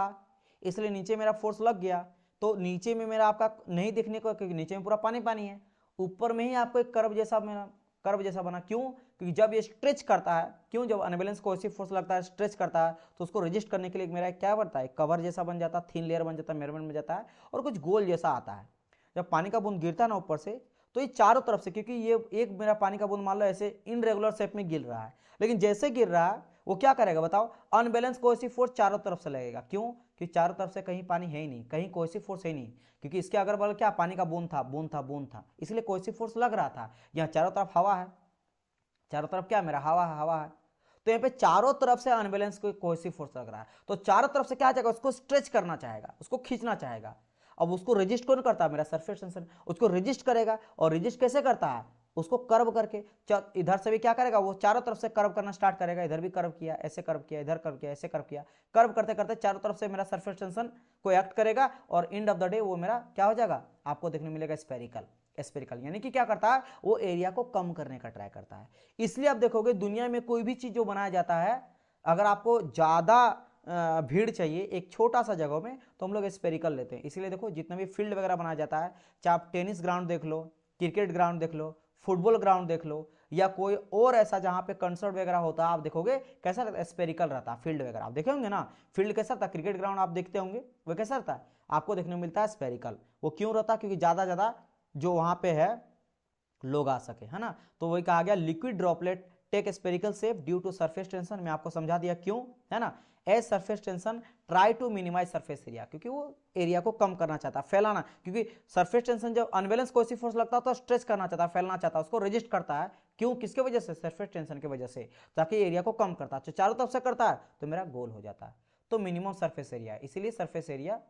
इसलिए नीचे मेरा फोर्स लग गया तो नीचे में मेरा आपका नहीं देखने को क्योंकि नीचे में पूरा पानी पानी है ऊपर में ही आपको एक कर्व जैसा बना कर्व जैसा बना क्यों क्योंकि जब ये स्ट्रेच करता है क्यों जब अनबैलेंस कोसिव फोर्स लगता है स्ट्रेच करता है तो उसको रजिस्ट करने के लिए मेरा क्या बनता है कवर जैसा बन जाता है थीन लेयर बन जाता है मेरमेंट बन जाता है और कुछ गोल जैसा आता है जब पानी का बूंद गिरता है ना ऊपर से तो ये चारों तरफ से क्योंकि ये एक मेरा पानी का बूंद मान लो ऐसे इनरेगुलर शेप में गिर रहा है लेकिन जैसे गिर रहा है वो क्या करेगा बताओ अनबैलेंस कोसिव फोर्स चारों तरफ से लगेगा क्यों कि चारों तरफ से कहीं पानी है ही नहीं कहीं कोसी फोर्स है नहीं क्योंकि इसके अगर बगल क्या पानी का बूंद था बूंद था बूंद था इसलिए कोसी फोर्स लग रहा था यहाँ चारों तरफ हवा है चारों तरफ क्या मेरा हवा है हवा है तो यहाँ पे चारों तरफ से अनबैलेंस कोई सी फोर्स लग रहा है तो चारों तरफ से क्या चाहेगा उसको स्ट्रेच करना चाहेगा उसको खींचना चाहेगा अब उसको रजिस्ट कौन करता है मेरा सरफेस टेंशन उसको रजिस्ट करेगा और रजिस्ट कैसे करता है उसको कर्व करके इधर से भी क्या करेगा वो चारों तरफ से कर्व करना स्टार्ट करेगा इधर भी कर्व किया ऐसे कर्व किया इधर कर्व किया ऐसे कर्व किया कर्व करते करते चारों तरफ से मेरा सर्फेस टेंशन को एक्ट करेगा और एंड ऑफ द डे वो मेरा क्या हो जाएगा आपको देखने मिलेगा स्पेरिकल स्पेरिकल यानी कि क्या करता है वो एरिया को कम करने का ट्राई करता है इसलिए आप देखोगे दुनिया में कोई भी चीज़ जो बनाया जाता है अगर आपको ज़्यादा भीड़ चाहिए एक छोटा सा जगह में तो हम लोग स्पेरिकल लेते हैं इसलिए देखो जितना भी फील्ड वगैरह बनाया जाता है चाहे आप टेनिस ग्राउंड देख लो क्रिकेट ग्राउंड देख लो फुटबॉल ग्राउंड देख लो या कोई और ऐसा जहाँ पे कंसर्ट वगैरह होता है आप देखोगे कैसा रहता है स्पेरिकल रहता है फील्ड वगैरह आप देखे होंगे ना फील्ड कैसा रहता है क्रिकेट ग्राउंड आप देखते होंगे वो कैसा रहता है आपको देखने को मिलता है स्पेरिकल वो क्यों रहता है क्योंकि ज़्यादा ज़्यादा जो वहाँ पे है लोग आ सके है ना तो वही कहा गया liquid droplet take spherical shape due to surface tension मैं आपको समझा दिया क्यों है ना as surface tension try to minimize surface area क्योंकि वो एरिया को कम करना चाहता है फैलाना क्योंकि सरफेस टेंशन जब अनबैलेंस कोई फोर्स लगता है तो स्ट्रेच करना चाहता है फैलना चाहता है उसको रजिस्ट करता है क्यों किसके वजह से सरफेस टेंशन की वजह से ताकि एरिया को कम करता है चारों तरफ से करता है तो मेरा गोल हो जाता है तो मिनिमम सरफेस एरिया इसीलिए सरफेस एरिया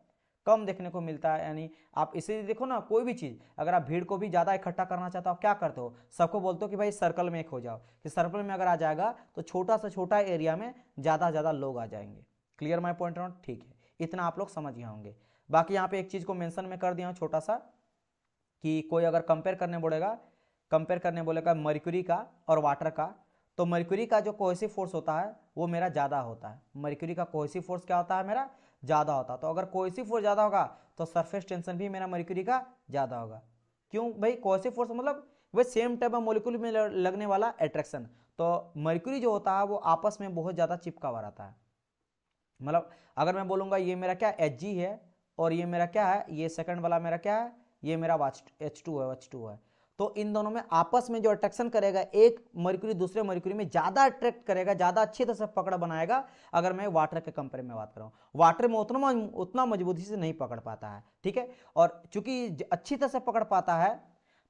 कम देखने को मिलता है यानी आप इसे देखो ना कोई भी चीज़ अगर आप भीड़ को भी ज़्यादा इकट्ठा करना चाहते हो आप क्या करते हो सबको बोलते हो कि भाई सर्कल में एक हो जाओ कि सर्कल में अगर आ जाएगा तो छोटा सा छोटा एरिया में ज़्यादा ज़्यादा लोग आ जाएंगे क्लियर माई पॉइंट नॉट ठीक है इतना आप लोग समझ गए होंगे बाकी यहाँ पे एक चीज़ को मेंशन में कर दिया हूँ छोटा सा कि कोई अगर कंपेयर करने बोलेगा कंपेयर करने बोलेगा मरक्यूरी का और वाटर का तो मरक्यूरी का जो कोहेसिव फोर्स होता है वो मेरा ज़्यादा होता है मरक्यूरी का कोहेसिव फोर्स क्या होता है मेरा ज़्यादा होता तो अगर कोसी फोर्स ज़्यादा होगा तो सरफेस टेंशन भी मेरा मरिक्यूरी का ज़्यादा होगा क्यों भाई कोसी फोर्स मतलब वह सेम टाइप ऑफ मोलिकुल में लगने वाला एट्रैक्शन तो मरिक्यूरी जो होता है वो आपस में बहुत ज़्यादा चिपका हुआ रहता है मतलब अगर मैं बोलूंगा ये मेरा क्या एच है और ये मेरा क्या है ये सेकंड वाला मेरा क्या है ये मेरा वाच एच है एच टू है तो इन दोनों में आपस में जो अट्रैक्शन करेगा एक मर्क्यूरी दूसरे मर्क्यूरी में ज़्यादा अट्रैक्ट करेगा ज़्यादा अच्छी तरह से पकड़ बनाएगा अगर मैं वाटर के कंपेयर में बात करूँ वाटर में उतना उतना मजबूती से नहीं पकड़ पाता है ठीक है और चूंकि अच्छी तरह से पकड़ पाता है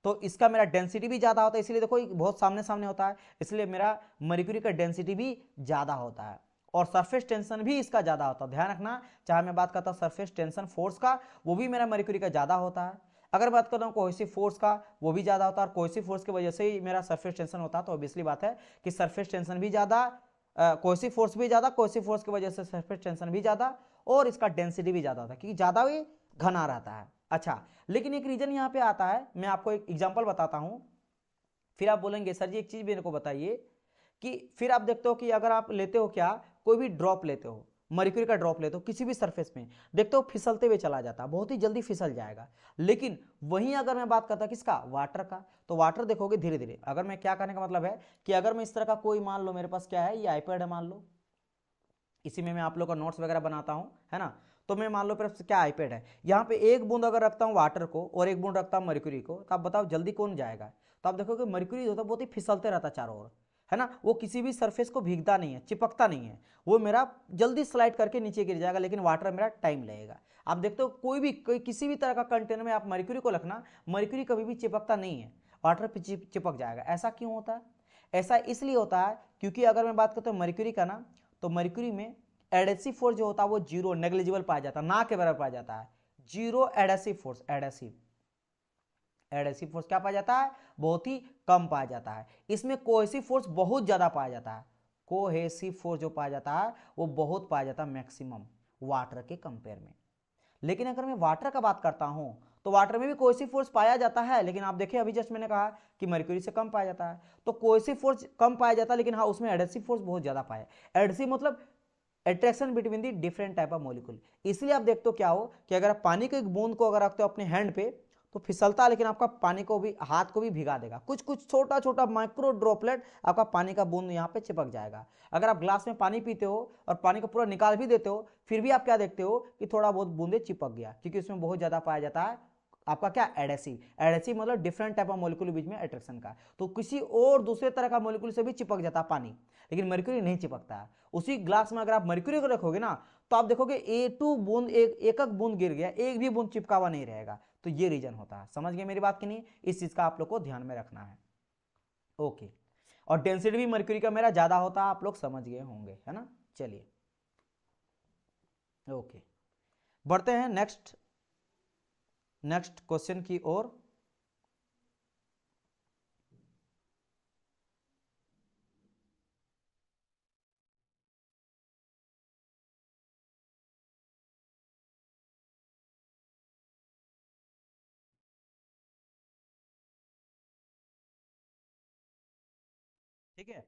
तो इसका मेरा डेंसिटी भी ज़्यादा होता है इसलिए देखो बहुत सामने सामने होता है इसलिए मेरा मर्क्यूरी का डेंसिटी भी ज़्यादा होता है और सरफेस टेंशन भी इसका ज़्यादा होता है ध्यान रखना चाहे मैं बात करता हूँ सरफेस टेंशन फोर्स का वो भी मेरा मर्क्यूरी का ज़्यादा होता है अगर बात हूँ कोहेसिव फोर्स का वो भी ज़्यादा होता है और कोहेसिव फोर्स की वजह से ही मेरा सरफेस टेंशन होता तो ऑब्वियसली बात है कि सरफेस टेंशन भी ज़्यादा कोहेसिव फोर्स भी ज़्यादा कोहेसिव फोर्स की वजह से सरफेस टेंशन भी ज़्यादा और इसका डेंसिटी भी ज़्यादा होता है क्योंकि ज़्यादा ही घना रहता है अच्छा लेकिन एक रीज़न यहाँ पे आता है मैं आपको एक एग्जाम्पल बताता हूँ फिर आप बोलेंगे सर जी एक चीज़ मेरे को बताइए कि फिर आप देखते हो कि अगर आप लेते हो क्या कोई भी ड्रॉप लेते हो मरिक्यूरी का ड्रॉप ले हो किसी भी सरफेस में देखते हो फिसलते हुए चला जाता बहुत ही जल्दी फिसल जाएगा लेकिन वहीं अगर मैं बात करता किसका वाटर का तो वाटर देखोगे धीरे धीरे अगर मैं क्या करने का मतलब है कि अगर मैं इस तरह का कोई मान लो मेरे पास क्या है ये आईपैड है मान लो इसी में मैं आप लोग का नोट्स वगैरह बनाता हूँ है ना तो मैं मान लो फिर क्या आईपैड है यहाँ पे एक बूंद अगर रखता हूँ वाटर को और एक बूंद रखता हूँ मरक्यूरी को तो आप बताओ जल्दी कौन जाएगा तो आप देखोगे मरक्यूरी जो होता है बहुत ही फिसलते रहता चारों ओर है ना वो किसी भी सरफेस को भीगता नहीं है चिपकता नहीं है वो मेरा जल्दी स्लाइड करके नीचे गिर जाएगा लेकिन वाटर मेरा टाइम लगेगा आप देखते हो कोई भी कोई किसी भी तरह का कंटेनर में आप मर्क्यूरी को रखना मर्क्यूरी कभी भी चिपकता नहीं है वाटर चिपक जाएगा ऐसा क्यों होता है ऐसा इसलिए होता है क्योंकि अगर मैं बात करता हूँ मर्क्यूरी का ना तो मर्क्यूरी में एडेसिव फोर्स जो होता है वो जीरो नेग्लिजिबल पाया जाता है ना के बराबर पाया जाता है zero adhesive force adhesive adhesive force क्या पाया जाता है बहुत ही कम पाया जाता है इसमें कोहेसिव फोर्स बहुत ज़्यादा पाया जाता है कोहेसिव फोर्स जो पाया जाता है वो बहुत पाया जाता है मैक्सिमम वाटर के कंपेयर में लेकिन अगर मैं वाटर का बात करता हूं तो वाटर में भी कोहेसिव फोर्स पाया जाता है लेकिन आप देखिए अभी जस्ट मैंने कहा कि मर्क्यूरी से कम पाया जाता है तो कोहेसिव फोर्स कम पाया जाता है लेकिन हाँ उसमें एडेसिव फोर्स बहुत ज़्यादा पाया एडेसिव मतलब attraction between the different type of molecule इसलिए आप देखते हो क्या हो कि अगर आप पानी के एक बूंद को अगर रखते हो अपने हैंड पे तो फिसलता है लेकिन आपका पानी को भी हाथ को भी भिगा देगा कुछ कुछ छोटा छोटा माइक्रो ड्रॉपलेट आपका पानी का बूंद यहाँ पे चिपक जाएगा अगर आप ग्लास में पानी पीते हो और पानी को पूरा निकाल भी देते हो फिर भी आप क्या देखते हो कि थोड़ा बहुत बूंदे चिपक गया क्योंकि उसमें बहुत ज़्यादा पाया जाता है आपका क्या एडेसिव एडेसिव मतलब डिफरेंट टाइप ऑफ मोलिकुल बीच में अट्रैक्शन का तो किसी और दूसरे तरह का मोलिकुल से भी चिपक जाता है पानी लेकिन मर्क्यूरी नहीं चिपकता है उसी ग्लास में अगर आप मर्क्यूरी को रखोगे ना तो आप देखोगे ए टू बूंद एक एक बूंद गिर गया एक भी बूंद चिपका हुआ नहीं रहेगा तो ये रीजन होता है समझ गए मेरी बात की नहीं इस चीज़ का आप लोग को ध्यान में रखना है ओके और डेंसिटी भी मर्क्यूरी का मेरा ज़्यादा होता है आप लोग समझ गए होंगे है ना चलिए ओके बढ़ते हैं नेक्स्ट नेक्स्ट क्वेश्चन की ओर ठीक है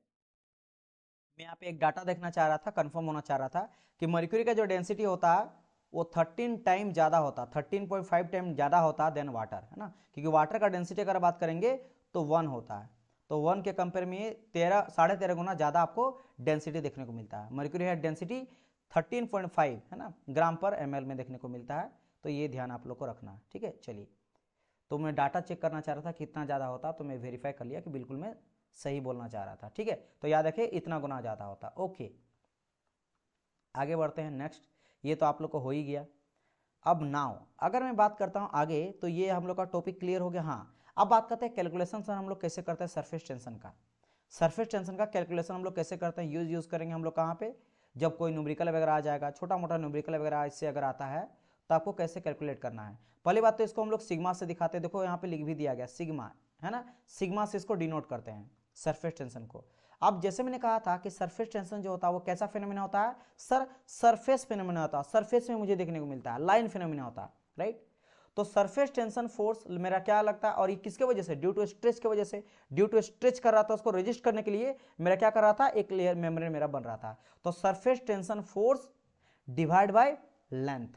मैं यहाँ पे एक डाटा देखना चाह रहा था कंफर्म होना चाह रहा था कि मर्क्यूरी का जो डेंसिटी होता वो 13 टाइम ज़्यादा होता 13.5 टाइम ज़्यादा होता देन वाटर है ना क्योंकि वाटर का डेंसिटी अगर बात करेंगे तो वन होता है तो वन के कंपेयर में तेरह साढ़े तेरह गुना ज़्यादा आपको डेंसिटी देखने को मिलता है मर्क्यूरी है डेंसिटी 13.5 है ना ग्राम पर एम में देखने को मिलता है तो ये ध्यान आप लोग को रखना है ठीक है चलिए तो मैं डाटा चेक करना चाह रहा था कितना ज़्यादा होता तो मैं वेरीफाई कर लिया कि बिल्कुल मैं सही बोलना चाह रहा था ठीक है तो याद रखे इतना गुना ज़्यादा होता ओके आगे बढ़ते हैं नेक्स्ट ये तो आप लोग को हो ही गया अब नाउ अगर मैं बात करता हूं आगे तो ये हम लोग का टॉपिक क्लियर हो गया हाँ अब बात करते हैं कैलकुलेशन सर हम लोग कैसे करते हैं सरफेस टेंशन का सरफेस टेंशन का कैलकुलेशन हम लोग कैसे करते हैं यूज यूज करेंगे हम लोग कहाँ पे जब कोई न्यूमरिकल वगैरह आ जाएगा छोटा मोटा न्यूमरिकल वगैरह इससे अगर आता है तो आपको कैसे कैलकुलेट करना है पहली बात तो इसको हम लोग सिग्मा से दिखाते हैं देखो यहाँ पे लिख भी दिया गया सिग्मा है ना सिग्मा से इसको डिनोट करते हैं सरफेस टेंशन को अब जैसे मैंने कहा था कि सरफेस टेंशन जो होता है वो कैसा फिनोमिना होता है सर सरफेस फिनोमिना होता है सरफेस में मुझे देखने को मिलता है लाइन फिनोमिना होता है राइट तो सरफेस टेंशन फोर्स मेरा क्या लगता है और ये किसके वजह से ड्यू टू स्ट्रेच के वजह से ड्यू टू स्ट्रेच कर रहा था उसको रजिस्ट करने के लिए मेरा क्या कर रहा था एक लेयर मेम्ब्रेन मेरा बन रहा था तो surface tension force divide by length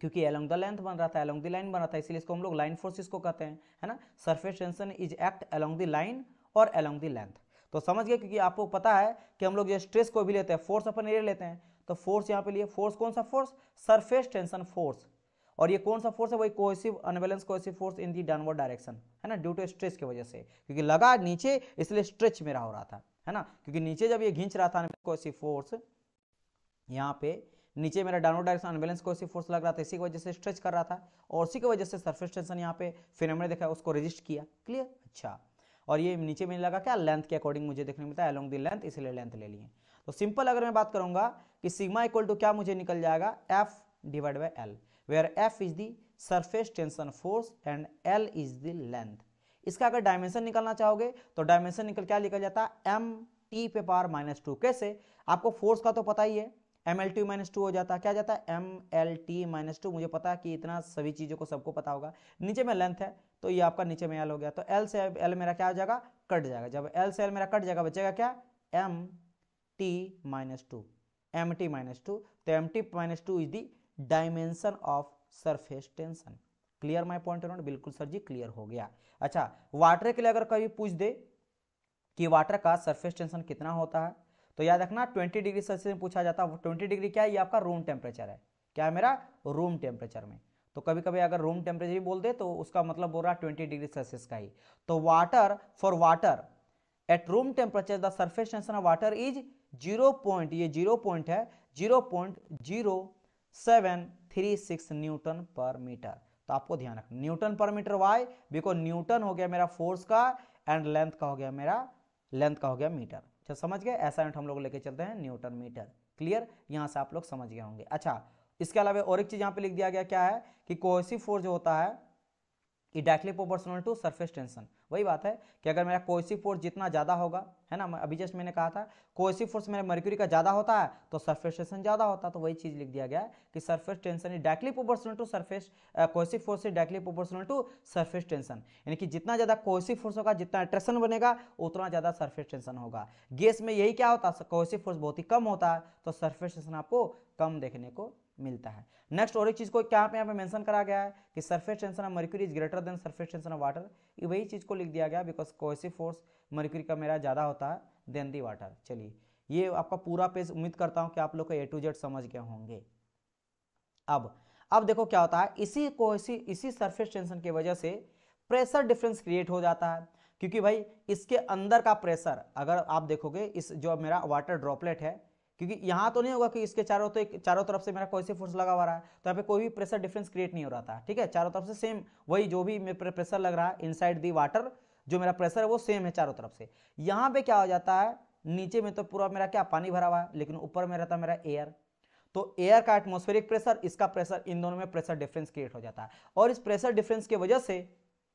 क्योंकि अलोंग द लेंथ बन रहा था अलोंग द लाइन बन रहा था इसलिए इसको हम लोग लाइन फोर्स इसको कहते हैं है ना surface tension is act along the line और अलॉन्ग दी लेंथ तो समझ गए क्योंकि आपको पता है कि हम लोग जो स्ट्रेस को भी लेते हैं फोर्स अपन एरिया लेते हैं तो फोर्स यहाँ पे लिए फोर्स कौन सा फोर्स सरफेस टेंशन फोर्स और ये कौन सा फोर्स है वही cohesive unbalance cohesive force in the downward direction है ना ड्यू टू स्ट्रेस की वजह से क्योंकि लगा नीचे इसलिए स्ट्रेच मेरा हो रहा था है ना क्योंकि नीचे जब ये घिंच रहा था कोहेसिव फोर्स यहाँ पे नीचे मेरा downward direction unbalance cohesive force लग रहा था इसी की वजह से स्ट्रेच कर रहा था और उसी की वजह से सरफेस टेंशन यहाँ पे फिनोमेना देखा उसको रजिस्ट किया क्लियर अच्छा और ये नीचे में लगा क्या लेंथ के अकॉर्डिंग मुझे देखने मिलता है अलोंग दी लेंथ इसलिए लेंथ ले लिए तो सिंपल अगर मैं बात करूंगा कि सिग्मा इक्वल टू क्या मुझे निकल जाएगा F divide by L where F is the surface tension force and L is the length इसका अगर डायमेंशन निकालना चाहोगे तो डायमेंशन निकल क्या निकल जाता है एम टी पे पावर माइनस टू कैसे आपको फोर्स का तो पता ही है M L T minus two हो जाता है क्या जाता है M L T minus two मुझे पता है कि इतना सभी चीज़ों को सबको पता होगा नीचे में लेंथ है तो ये आपका नीचे में एल हो गया तो एल से एल मेरा क्या हो जाएगा कट जाएगा जब एल से एल मेरा कट जाएगा बचेगा क्या M T minus two M T minus two तो M T minus two is the dimension of surface tension clear my point note बिल्कुल सर जी क्लियर हो गया अच्छा वाटर के लिए अगर कभी पूछ दे कि वाटर का सरफेस टेंशन कितना होता है तो याद रखना 20 डिग्री सेल्सियस में पूछा जाता है 20 डिग्री क्या है ये आपका रूम टेम्परेचर है क्या है मेरा रूम टेम्परेचर में तो कभी कभी अगर रूम टेम्परेचर बोल दे तो उसका मतलब बोल रहा है ट्वेंटी डिग्री सेल्सियस का ही तो water for water at room temperature the surface tension of water is zero point ये जीरो पॉइंट है zero point zero seven three six newton per meter तो आपको ध्यान रखना Newton per metre why because Newton हो गया मेरा force का एंड लेंथ का हो गया मेरा लेंथ का हो गया मीटर अच्छा समझ गए ऐसा हम लोग लेके चलते हैं न्यूटन मीटर क्लियर यहां से आप लोग समझ गए होंगे अच्छा इसके अलावा और एक चीज यहाँ पे लिख दिया गया क्या है कि कोहेसिव फोर्स जो होता है directly proportional to surface tension वही बात है कि अगर मेरा कोहेसिव फोर्स जितना ज़्यादा होगा है ना अभी जस्ट मैंने कहा था कोहेसिव फोर्स मेरा मर्क्यूरी का ज़्यादा होता है तो सरफेस टेंशन ज़्यादा होता है तो वही चीज़ लिख दिया गया कि surface tension is directly proportional to surface cohesive force is directly proportional to surface tension यानी कि जितना ज़्यादा कोहेसिव फोर्स होगा जितना अट्रैक्शन बनेगा उतना ज़्यादा सरफेस टेंशन होगा गैस में यही क्या होता है कोहेसिव फोर्स बहुत ही कम होता है तो सरफेस टेंशन आपको कम देखने को मिलता है नेक्स्ट और एक चीज़ को क्या यहाँ पे मेंशन करा गया है कि surface tension of mercury is greater than surface tension of water ये वही चीज़ को लिख दिया गया बिकॉज कोसिव फोर्स मर्क्यूरी का मेरा ज़्यादा होता है देन दी वाटर चलिए ये आपका पूरा पेज उम्मीद करता हूँ कि आप लोग को ए टू जेड समझ गए होंगे अब अब देखो क्या होता है इसी को इसी इसी सरफेस टेंशन की वजह से प्रेशर डिफरेंस क्रिएट हो जाता है क्योंकि भाई इसके अंदर का प्रेशर अगर आप देखोगे इस जो मेरा वाटर ड्रॉपलेट है क्योंकि यहाँ तो नहीं होगा कि इसके चारों तो एक चारों तरफ से मेरा कोई से फोर्स लगा हुआ रहा है तो यहाँ पे कोई भी प्रेशर डिफरेंस क्रिएट नहीं हो रहा था ठीक है चारों तरफ से सेम वही जो भी प्रेशर लग रहा है इनसाइड दी वाटर जो मेरा प्रेशर है वो सेम है चारों तरफ से यहाँ पे क्या हो जाता है नीचे में तो पूरा मेरा क्या पानी भरा हुआ है लेकिन ऊपर में रहता मेरा एयर तो एयर का एटमोस्फेरिक प्रेशर इसका प्रेशर इन दोनों में प्रेशर डिफरेंस क्रिएट हो जाता है और इस प्रेशर डिफरेंस की वजह से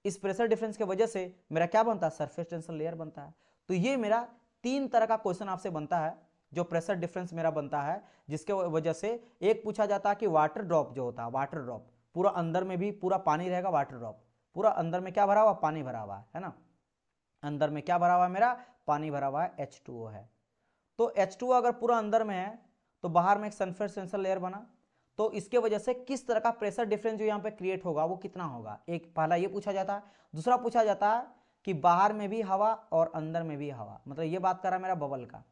इस प्रेशर डिफरेंस की वजह से मेरा क्या बनता है सरफेस टेंशन लेयर बनता है तो ये मेरा तीन तरह का क्वेश्चन आपसे बनता है जो प्रेशर डिफरेंस मेरा बनता है जिसके वजह से एक पूछा जाता है कि वाटर ड्रॉप जो होता है वाटर ड्रॉप पूरा अंदर में भी पूरा पानी रहेगा वाटर ड्रॉप पूरा अंदर में क्या भरा हुआ पानी भरा हुआ है ना अंदर में क्या भरा हुआ है मेरा पानी भरा हुआ है एच है तो एच अगर पूरा अंदर में है तो बाहर में एक सनफेयर सेंसर लेयर बना तो इसके वजह से किस तरह का प्रेशर डिफरेंस जो यहाँ पे क्रिएट होगा वो कितना होगा एक पहला ये पूछा जाता है दूसरा पूछा जाता है कि बाहर में भी हवा और अंदर में भी हवा मतलब ये बात कर रहा है मेरा बबल का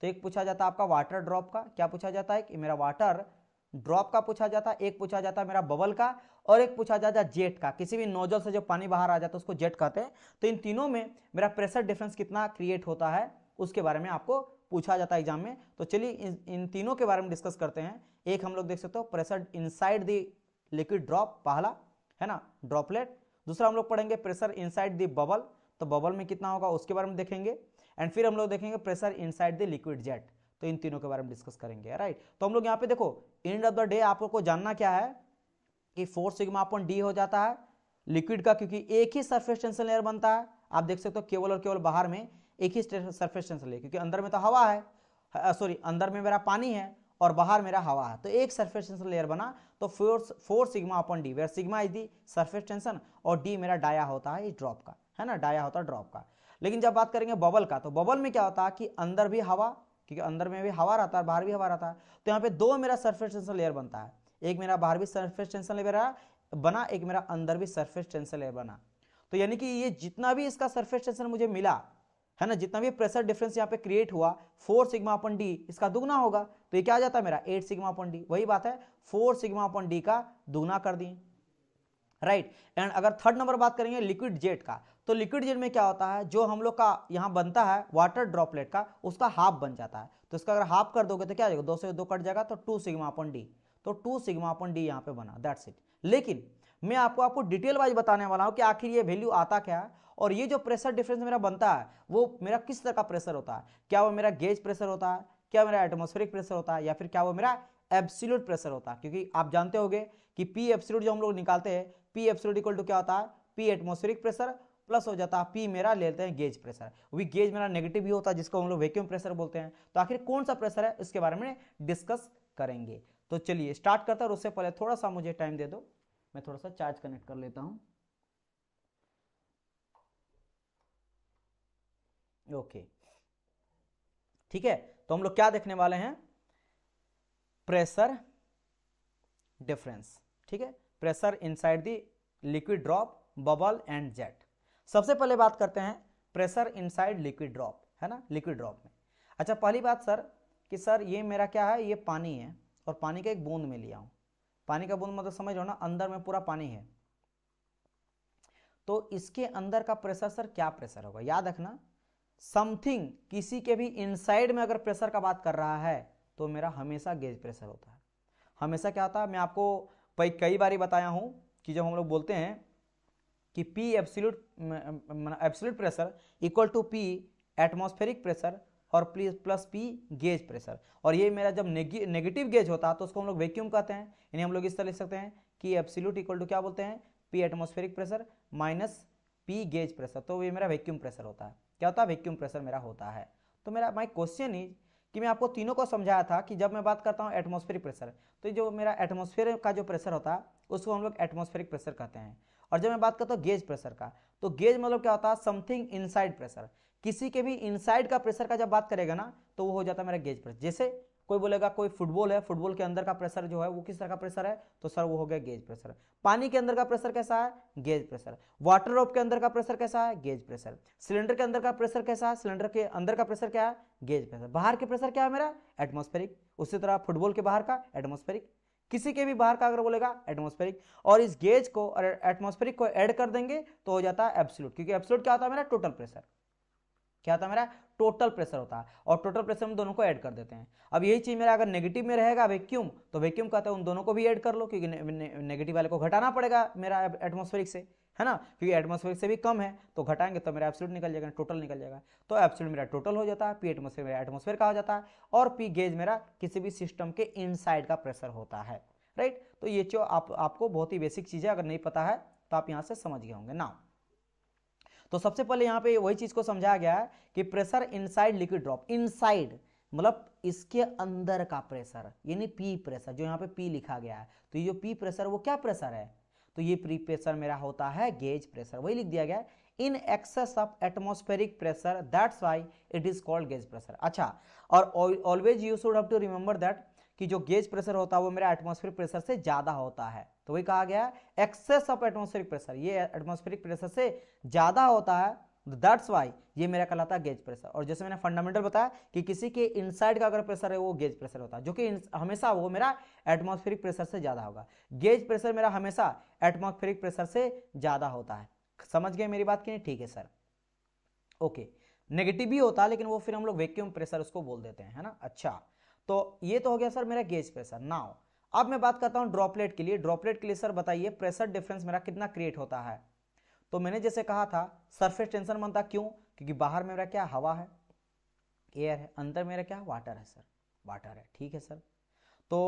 तो एक पूछा जाता है आपका वाटर ड्रॉप का क्या पूछा जाता है कि मेरा वाटर ड्रॉप का पूछा जाता है एक पूछा जाता है मेरा बबल का और एक पूछा जाता है जेट का किसी भी नोजल से जो पानी बाहर आ जाता है उसको जेट कहते हैं तो इन तीनों में मेरा प्रेशर डिफरेंस कितना क्रिएट होता है उसके बारे में आपको पूछा जाता है एग्जाम में तो चलिए इन, तीनों के बारे में डिस्कस करते हैं एक हम लोग देख सकते हो pressure inside the liquid drop पहला है ना ड्रॉपलेट दूसरा हम लोग पढ़ेंगे प्रेशर इनसाइड द बबल तो बबल में कितना होगा उसके बारे में देखेंगे एंड फिर हम लोग देखेंगे pressure inside the liquid jet तो इन तीनों के बारे में डिस्कस करेंगे राइट तो हम लोग यहाँ पे देखो एंड ऑफ द डे आपको जानना क्या है कि फोर सिग्मा अपन डी हो जाता है लिक्विड का क्योंकि एक ही सर्फेस टेंशन लेयर बनता है आप देख सकते हो केवल और केवल बाहर में एक ही सर्फेस टेंशन लेयर क्योंकि अंदर में तो हवा है सॉरी अंदर में मेरा पानी है और बाहर मेरा हवा है तो एक सर्फेस टेंशन लेयर बना तो four four sigma upon D where sigma is the surface tension और डी मेरा डाया होता है इस ड्रॉप का है ना डाया होता है ड्रॉप का लेकिन जब बात करेंगे बबल का तो बबल में क्या होता है कि अंदर भी हवा क्योंकि अंदर में भी हवा रहता है बाहर भी हवा रहता है तो यहाँ पे दो मेरा सरफेस टेंशन लेयर बनता है एक मेरा बाहर भी सरफेस टेंशन लेयर बना एक मेरा अंदर भी सरफेस टेंशन लेयर बना तो यानी कि ये जितना भी इसका सरफेस टेंशन मुझे मिला है ना जितना भी प्रेशर डिफरेंस यहाँ पे क्रिएट हुआ फोर सिग्मा अपन डी इसका दुगना होगा तो ये क्या आ जाता है मेरा एट सिग्मा अपन डी वही बात है फोर सिग्मा अपन डी का दुगना कर दिए राइट एंड अगर थर्ड नंबर बात करेंगे लिक्विड जेट का तो लिक्विड जेल में क्या होता है जो हम लोग का यहाँ बनता है वाटर ड्रॉपलेट का उसका हाफ बन जाता है तो इसका अगर हाफ कर दोगे तो क्या जाएगा दो से दो कट जाएगा तो टू सिग्मा अपन डी तो टू सिग्मा अपन डी यहाँ पे बना दैट्स इट लेकिन मैं आपको आपको डिटेल वाइज बताने वाला हूँ कि आखिर ये वैल्यू आता क्या है और ये जो प्रेशर डिफरेंस मेरा बनता है वो मेरा किस तरह का प्रेशर होता है क्या वो मेरा गेज प्रेशर होता है क्या मेरा एटमोस्फेरिक प्रेशर होता है या फिर क्या वो मेरा एब्सोल्यूट प्रेशर होता है क्योंकि आप जानते होंगे कि पी एब्सोल्यूट जो हम लोग निकालते हैं पी एब्सोल्यूट इक्वल टू क्या होता है पी एटमोस्फेरिक प्रेशर प्लस हो जाता है पी मेरा लेते हैं गेज प्रेशर वही गेज मेरा नेगेटिव भी होता है जिसको हम लोग वैक्यूम प्रेशर बोलते हैं तो आखिर कौन सा प्रेशर है इसके बारे में डिस्कस करेंगे तो चलिए स्टार्ट करता और उससे पहले थोड़ा सा मुझे टाइम दे दो मैं थोड़ा सा चार्ज कनेक्ट कर लेता हूँ ओके ठीक है तो हम लोग क्या देखने वाले हैं प्रेशर डिफरेंस ठीक है pressure inside the liquid drop bubble and jet सबसे पहले बात करते हैं प्रेशर इनसाइड लिक्विड ड्रॉप है ना लिक्विड ड्रॉप में अच्छा पहली बात सर कि सर ये मेरा क्या है ये पानी है और पानी का एक बूंद में लिया हूँ पानी का बूंद मतलब समझ लो ना अंदर में पूरा पानी है तो इसके अंदर का प्रेशर सर क्या प्रेशर होगा याद रखना समथिंग किसी के भी इनसाइड में अगर प्रेशर का बात कर रहा है तो मेरा हमेशा गेज प्रेशर होता है हमेशा क्या होता है मैं आपको कई बार बताया हूँ कि जब हम लोग बोलते हैं कि P absolute absolute pressure equal to P atmospheric pressure और प्लस पी गेज प्रेशर और ये मेरा जब नेगेटिव गेज होता है तो उसको हम लोग वैक्यूम कहते हैं यानी हम लोग इस तरह लिख सकते हैं कि एब्सोल्यूट इक्वल टू क्या बोलते हैं P atmospheric pressure minus P gauge pressure तो ये मेरा वैक्यूम प्रेशर होता है क्या होता है वैक्यूम प्रेशर मेरा होता है तो मेरा माई क्वेश्चन इज कि मैं आपको तीनों को समझाया था कि जब मैं बात करता हूँ एटमॉस्फेरिक प्रेशर तो जो मेरा एटमॉस्फेयर का जो प्रेशर होता है उसको हम लोग एटमॉस्फेरिक प्रेशर कहते हैं और जब मैं बात करता हूँ गेज प्रेशर का तो गेज मतलब क्या होता है समथिंग इनसाइड प्रेशर किसी के भी इनसाइड का प्रेशर का जब बात करेगा ना तो वो हो जाता है मेरा गेज प्रेशर जैसे कोई बोलेगा कोई फुटबॉल है फुटबॉल के अंदर का प्रेशर जो है वो किस तरह का प्रेशर है तो सर वो हो गया गेज प्रेशर पानी के अंदर का प्रेशर कैसा है गेज प्रेशर वाटर रोप के अंदर का प्रेशर कैसा है गेज प्रेशर सिलेंडर के अंदर का प्रेशर कैसा है सिलेंडर के अंदर का प्रेशर क्या है गेज प्रेशर बाहर के प्रेशर क्या है मेरा एटमोस्फेरिक उसी तरह फुटबॉल के बाहर का एटमोस्फेरिक किसी के भी बाहर का अगर बोलेगा एटमोस्फेरिक और इस गेज को और एटमोस्फेरिक को ऐड कर देंगे तो हो जाता है एब्सोल्यूट क्योंकि एब्सोल्यूट क्या होता है मेरा टोटल प्रेशर क्या होता है मेरा टोटल प्रेशर होता है और टोटल प्रेशर हम दोनों को ऐड कर देते हैं अब यही चीज़ मेरा अगर नेगेटिव में रहेगा वैक्यूम तो वैक्यूम कहता है उन दोनों को भी ऐड कर लो क्योंकि ने, ने, नेगेटिव वाले को घटाना पड़ेगा मेरा एटमोस्फेरिक से है ना क्योंकि एटमोसफेयर से भी कम है तो घटाएंगे तो मेरा एब्सोल्यूट निकल जाएगा टोटल निकल जाएगा तो एब्सोल्यूट मेरा टोटल हो जाता है पी एटमोसफेयर मेरा एटमोसफेयर का हो जाता है और पी गेज मेरा किसी भी सिस्टम के इन का प्रेशर होता है राइट तो ये जो आप आपको बहुत ही बेसिक चीज़ें अगर नहीं पता है तो आप यहाँ से समझ गए होंगे ना तो सबसे पहले यहाँ पे वही चीज़ को समझाया गया है कि pressure inside liquid drop inside मतलब इसके अंदर का प्रेशर यानी पी प्रेशर जो यहाँ पे पी लिखा गया है तो ये जो पी प्रेशर वो क्या प्रेशर है तो ये प्री प्रेशर मेरा होता है गेज प्रेशर वही लिख दिया गया in excess of atmospheric pressure that's why it is called gauge pressure अच्छा और always you should have to remember that कि जो गेज प्रेशर होता है वो मेरा एटमोस्फेरिक प्रेशर से ज़्यादा होता है तो वही कहा गया है एक्सेस ऑफ एटमोस्फेरिक प्रेशर ये एटमोस्फेरिक प्रेशर से ज़्यादा होता है दैट्स तो वाई ये मेरा कहलाता है गेज प्रेशर और जैसे मैंने फंडामेंटल बताया कि किसी के इनसाइड का अगर प्रेशर है वो गेज प्रेशर होता है जो कि हमेशा वो मेरा एटमॉस्फेरिक प्रेशर से ज़्यादा होगा गेज प्रेशर मेरा हमेशा एटमॉस्फेरिक प्रेशर से ज़्यादा होता है समझ गए मेरी बात की नहीं ठीक है सर ओके नेगेटिव भी होता है लेकिन वो फिर हम लोग वैक्यूम प्रेशर उसको बोल देते हैं है ना अच्छा तो ये तो हो गया सर मेरा गेज प्रेशर नाव अब मैं बात करता हूँ ड्रॉपलेट के लिए ड्रॉपलेट के लिए सर बताइए प्रेशर डिफरेंस मेरा कितना क्रिएट होता है तो मैंने जैसे कहा था सरफेस टेंशन बनता क्यों क्योंकि बाहर मेरा क्या हवा है एयर है अंदर मेरा क्या वाटर है सर वाटर है ठीक है सर तो